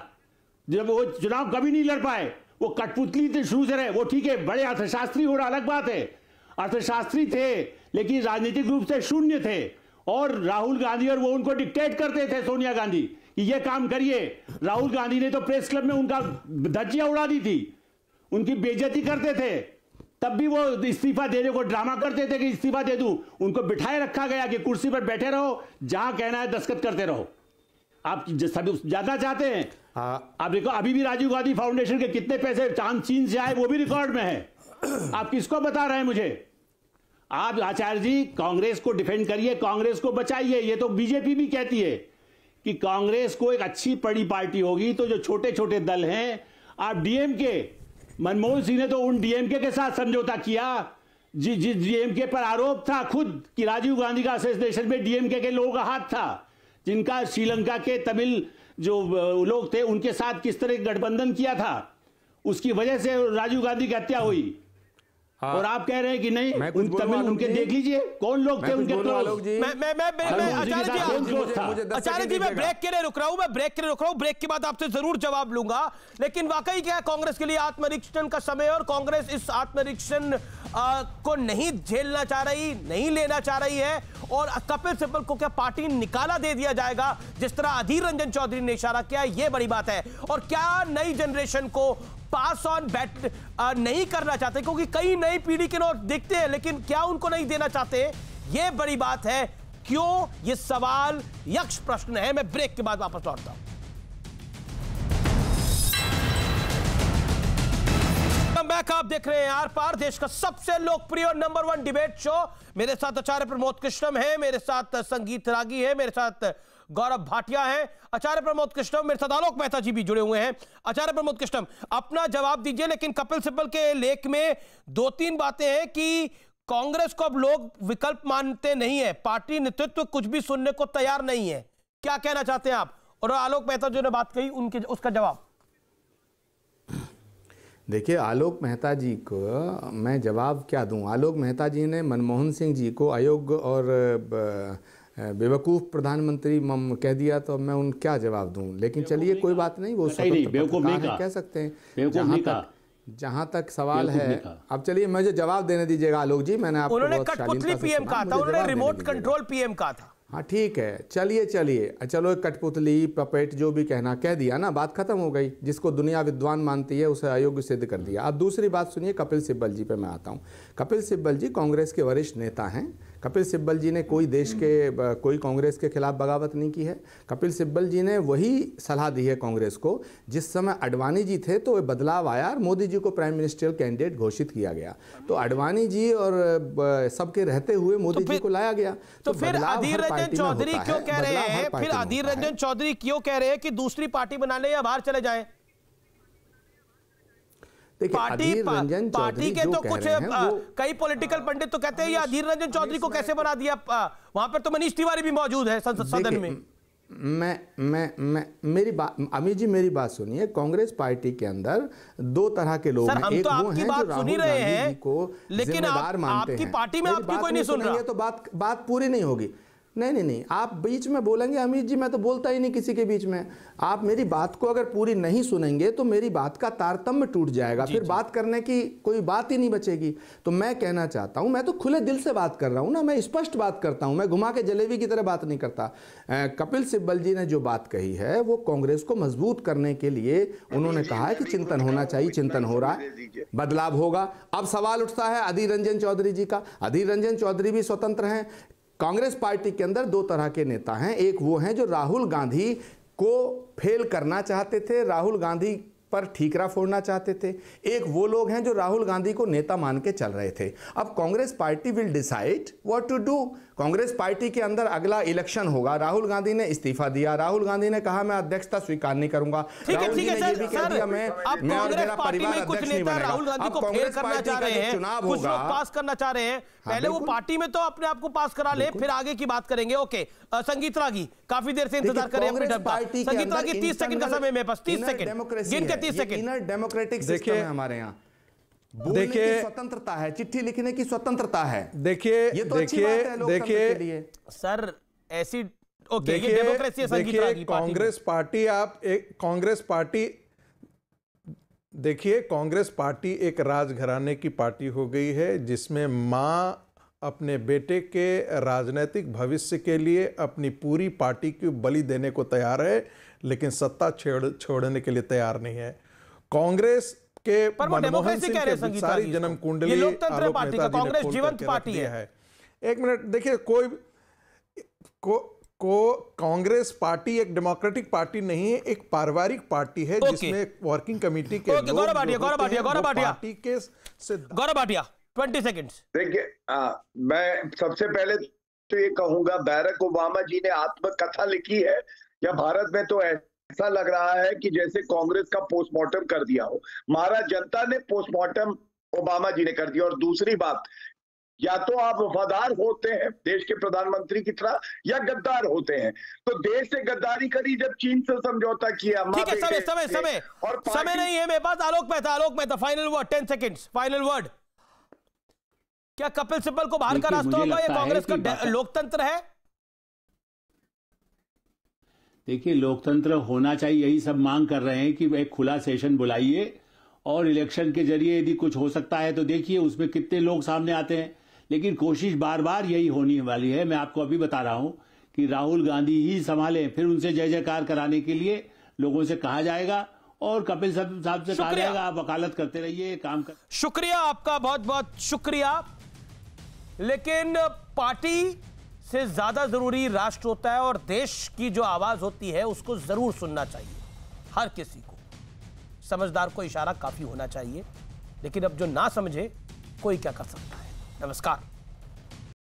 जब वो चुनाव कभी नहीं लड़ पाए वो कठपुतली थे शुरू से रहे वो ठीक है बड़े अर्थशास्त्री हो रहा अलग बात है अर्थशास्त्री थे लेकिन राजनीतिक रूप से शून्य थे और राहुल गांधी और वो उनको डिक्टेट करते थे सोनिया गांधी कि ये काम करिए राहुल गांधी ने तो प्रेस क्लब में उनका धज्जिया उड़ा दी थी उनकी बेजती करते थे तब भी वो इस्तीफा देने को ड्रामा करते थे कि इस्तीफा दे दूं उनको बिठाए रखा गया कि कुर्सी पर बैठे रहो जहां कहना है दस्खत करते रहो आप सभी जानना चाहते हैं हाँ। आप देखो अभी भी राजीव गांधी फाउंडेशन के कितने पैसे चांद चीन से आए वो भी रिकॉर्ड में है आप किसको बता रहे हैं मुझे आप आचार्य जी कांग्रेस को डिफेंड करिए कांग्रेस को बचाइए ये तो बीजेपी भी कहती है कि कांग्रेस को एक अच्छी बड़ी पार्टी होगी तो जो छोटे छोटे दल हैं आप डीएमके मनमोहन सिंह ने तो उन डीएमके के साथ समझौता किया जिस जिस डीएमके पर आरोप था खुद कि राजीव गांधी का असोसिएशन में डीएमके के लोगों का हाथ था जिनका श्रीलंका के तमिल जो लोग थे उनके साथ किस तरह गठबंधन किया था उसकी वजह से राजीव गांधी की हत्या हुई हाँ। और आप कह रहे हैं कि नहीं मैं उन तमिल उनके देख लीजिए कौन लोग थे उनके मैं मैं मैं मैं आचार्य जी मैं ब्रेक के लिए रुक रहा हूं मैं ब्रेक के लिए रुक रहा हूँ ब्रेक के बाद आपसे जरूर जवाब लूंगा लेकिन वाकई क्या है कांग्रेस के लिए आत्मरीक्षण का समय और कांग्रेस इस आत्मरीक्षण को नहीं झेलना चाह रही नहीं लेना चाह रही है और कपिल सिब्बल को क्या पार्टी निकाला दे दिया जाएगा जिस तरह अधीर रंजन चौधरी ने इशारा किया ये बड़ी बात है और क्या नई जनरेशन को पास ऑन बैट नहीं करना चाहते क्योंकि कई नई पीढ़ी के लोग देखते हैं लेकिन क्या उनको नहीं देना चाहते ये बड़ी बात है क्यों ये सवाल यक्ष प्रश्न है मैं ब्रेक के बाद वापस लौटता हूं आप देख रहे हैं आर पार देश का सबसे लोकप्रिय और नंबर वन डिबेट शो मेरे साथ आचार्य प्रमोद कृष्णम है मेरे साथ संगीत रागी है मेरे साथ गौरव भाटिया हैं आचार्य प्रमोद कृष्णम मेरे साथ आलोक मेहता जी भी जुड़े हुए हैं आचार्य प्रमोद कृष्णम अपना जवाब दीजिए लेकिन कपिल सिब्बल के लेख में दो तीन बातें हैं कि कांग्रेस को अब लोग विकल्प मानते नहीं है पार्टी नेतृत्व कुछ भी सुनने को तैयार नहीं है क्या कहना चाहते हैं आप और आलोक मेहता जी ने बात कही उनके उसका जवाब देखिए आलोक मेहता जी को मैं जवाब क्या दूं आलोक मेहता जी ने मनमोहन सिंह जी को अयोग्य और बेवकूफ़ प्रधानमंत्री मम कह दिया तो मैं उन क्या जवाब दूं लेकिन चलिए कोई बात नहीं वो स्वतंत्र कह सकते हैं जहां तक जहाँ तक सवाल है अब चलिए मुझे जवाब देने दीजिएगा आलोक जी मैंने आपको उन्होंने कठपुतली पीएम कहा था उन्होंने रिमोट कंट्रोल पीएम कहा था हाँ ठीक है चलिए चलिए चलो कठपुतली पपेट जो भी कहना कह दिया ना बात खत्म हो गई जिसको दुनिया विद्वान मानती है उसे अयोग्य सिद्ध कर दिया अब दूसरी बात सुनिए कपिल सिब्बल जी पे मैं आता हूँ कपिल सिब्बल जी कांग्रेस के वरिष्ठ नेता हैं कपिल सिब्बल जी ने कोई देश के हम्म। कोई कांग्रेस के खिलाफ बगावत नहीं की है कपिल सिब्बल जी ने वही सलाह दी है कांग्रेस को जिस समय अडवाणी जी थे तो बदलाव आया और मोदी जी को प्राइम मिनिस्टर कैंडिडेट घोषित किया गया तो अडवाणी जी और सबके रहते हुए तो मोदी तो जी को लाया गया तो, तो फिर अधीर रंजन चौधरी क्यों कह रहे हैं फिर अधीर रंजन चौधरी क्यों कह रहे हैं कि दूसरी पार्टी बना ले या बाहर चले जाए पार्टी पा, पार्टी के तो कुछ कई पॉलिटिकल पंडित तो कहते हैं ये अधीर रंजन चौधरी को कैसे बना दिया वहां पर तो मनीष तिवारी भी मौजूद है सदन में मैं मैं मैं मेरी बात अमित जी मेरी बात सुनिए कांग्रेस पार्टी के अंदर दो तरह के लोग हैं एक तो वो हैं जो राहुल गांधी को लेकिन आप, मानते आपकी पार्टी में आपकी कोई नहीं सुन रहा तो बात बात पूरी नहीं होगी नहीं नहीं नहीं आप बीच में बोलेंगे अमित जी मैं तो बोलता ही नहीं किसी के बीच में आप मेरी बात को अगर पूरी नहीं सुनेंगे तो मेरी बात का तारतम्य टूट जाएगा फिर बात करने की कोई बात ही नहीं बचेगी तो मैं कहना चाहता हूँ मैं तो खुले दिल से बात कर रहा हूँ ना मैं स्पष्ट बात करता हूँ मैं घुमा के जलेबी की तरह बात नहीं करता कपिल सिब्बल जी ने जो बात कही है वो कांग्रेस को मजबूत करने के लिए उन्होंने कहा है कि चिंतन होना चाहिए चिंतन हो रहा है बदलाव होगा अब सवाल उठता है अधीर रंजन चौधरी जी का अधीर रंजन चौधरी भी स्वतंत्र हैं कांग्रेस पार्टी के अंदर दो तरह के नेता हैं एक वो हैं जो राहुल गांधी को फेल करना चाहते थे राहुल गांधी पर ठीकरा फोड़ना चाहते थे एक वो लोग हैं जो राहुल गांधी को नेता मान के चल रहे थे अब Congress party will decide what to do Congress party के अंदर अगला इलेक्शन होगा राहुल गांधी ने इस्तीफा दिया राहुल गांधी ने कहा मैं अध्यक्षता स्वीकार नहीं करूंगा राहुल गांधी को पास करना चाह रहे हैं हाँ, पहले वो पार्टी में तो अपने आप को पास करा ले फिर आगे की बात करेंगे ओके संगीत रागी काफी देर से इंतजार कर रहे हैं संगीत रागी तीस सेकंड का समय मेरे पास तीस सेकंड डेमोक्रेसी तीस सेकंड डेमोक्रेटिक देखिए हमारे यहाँ देखिए स्वतंत्रता है चिट्ठी लिखने की स्वतंत्रता है देखिए ये तो देखिए देखिए सर ऐसी ओके देखिए कांग्रेस पार्टी आप एक कांग्रेस पार्टी देखिए कांग्रेस पार्टी एक राजघराने की पार्टी हो गई है जिसमें माँ अपने बेटे के राजनीतिक भविष्य के लिए अपनी पूरी पार्टी की बलि देने को तैयार है लेकिन सत्ता छेड़ छोड़ने के लिए तैयार नहीं है कांग्रेस के पर वो डेमोक्रेसी कह रहे संगीता सारी जन्म कुंडली लोकतंत्र पार्टी का कांग्रेस जीवंत पार्टी है।, एक मिनट देखिए कोई को को कांग्रेस पार्टी एक डेमोक्रेटिक पार्टी नहीं है एक पारिवारिक पार्टी है जिसमें वर्किंग कमेटी के गौरव भाटिया गौरव भाटिया गौरव भाटिया पार्टी के गौरव भाटिया ट्वेंटी सेकेंड देखिए मैं सबसे पहले तो ये कहूंगा बैरक ओबामा जी ने आत्मकथा लिखी है या भारत में तो ऐसे ऐसा लग रहा है कि जैसे कांग्रेस का पोस्टमार्टम कर दिया हो महाराज जनता ने पोस्टमार्टम ओबामा जी ने कर दिया और दूसरी बात या तो आप वफादार होते हैं देश के प्रधानमंत्री की तरह या गद्दार होते हैं तो देश से गद्दारी करी जब चीन से समझौता किया ठीक है समय समय समय और समय नहीं है मेरे पास Alok Mehta Alok Mehta final word ten seconds final word क्या कपिल सिब्बल को बाहर का रास्ता होगा ये कांग्रेस का लोकतंत्र है देखिए लोकतंत्र होना चाहिए यही सब मांग कर रहे हैं कि एक खुला सेशन बुलाइए और इलेक्शन के जरिए यदि कुछ हो सकता है तो देखिए उसमें कितने लोग सामने आते हैं लेकिन कोशिश बार बार यही होने वाली है मैं आपको अभी बता रहा हूं कि राहुल गांधी ही संभाले फिर उनसे जय जयकार कराने के लिए लोगों से कहा जाएगा और कपिल साहब से कहा जाएगा आप वकालत करते रहिए काम कर शुक्रिया आपका बहुत बहुत शुक्रिया लेकिन पार्टी से ज़्यादा ज़रूरी राष्ट्र होता है और देश की जो आवाज़ होती है उसको ज़रूर सुनना चाहिए हर किसी को समझदार को इशारा काफ़ी होना चाहिए लेकिन अब जो ना समझे कोई क्या कर सकता है नमस्कार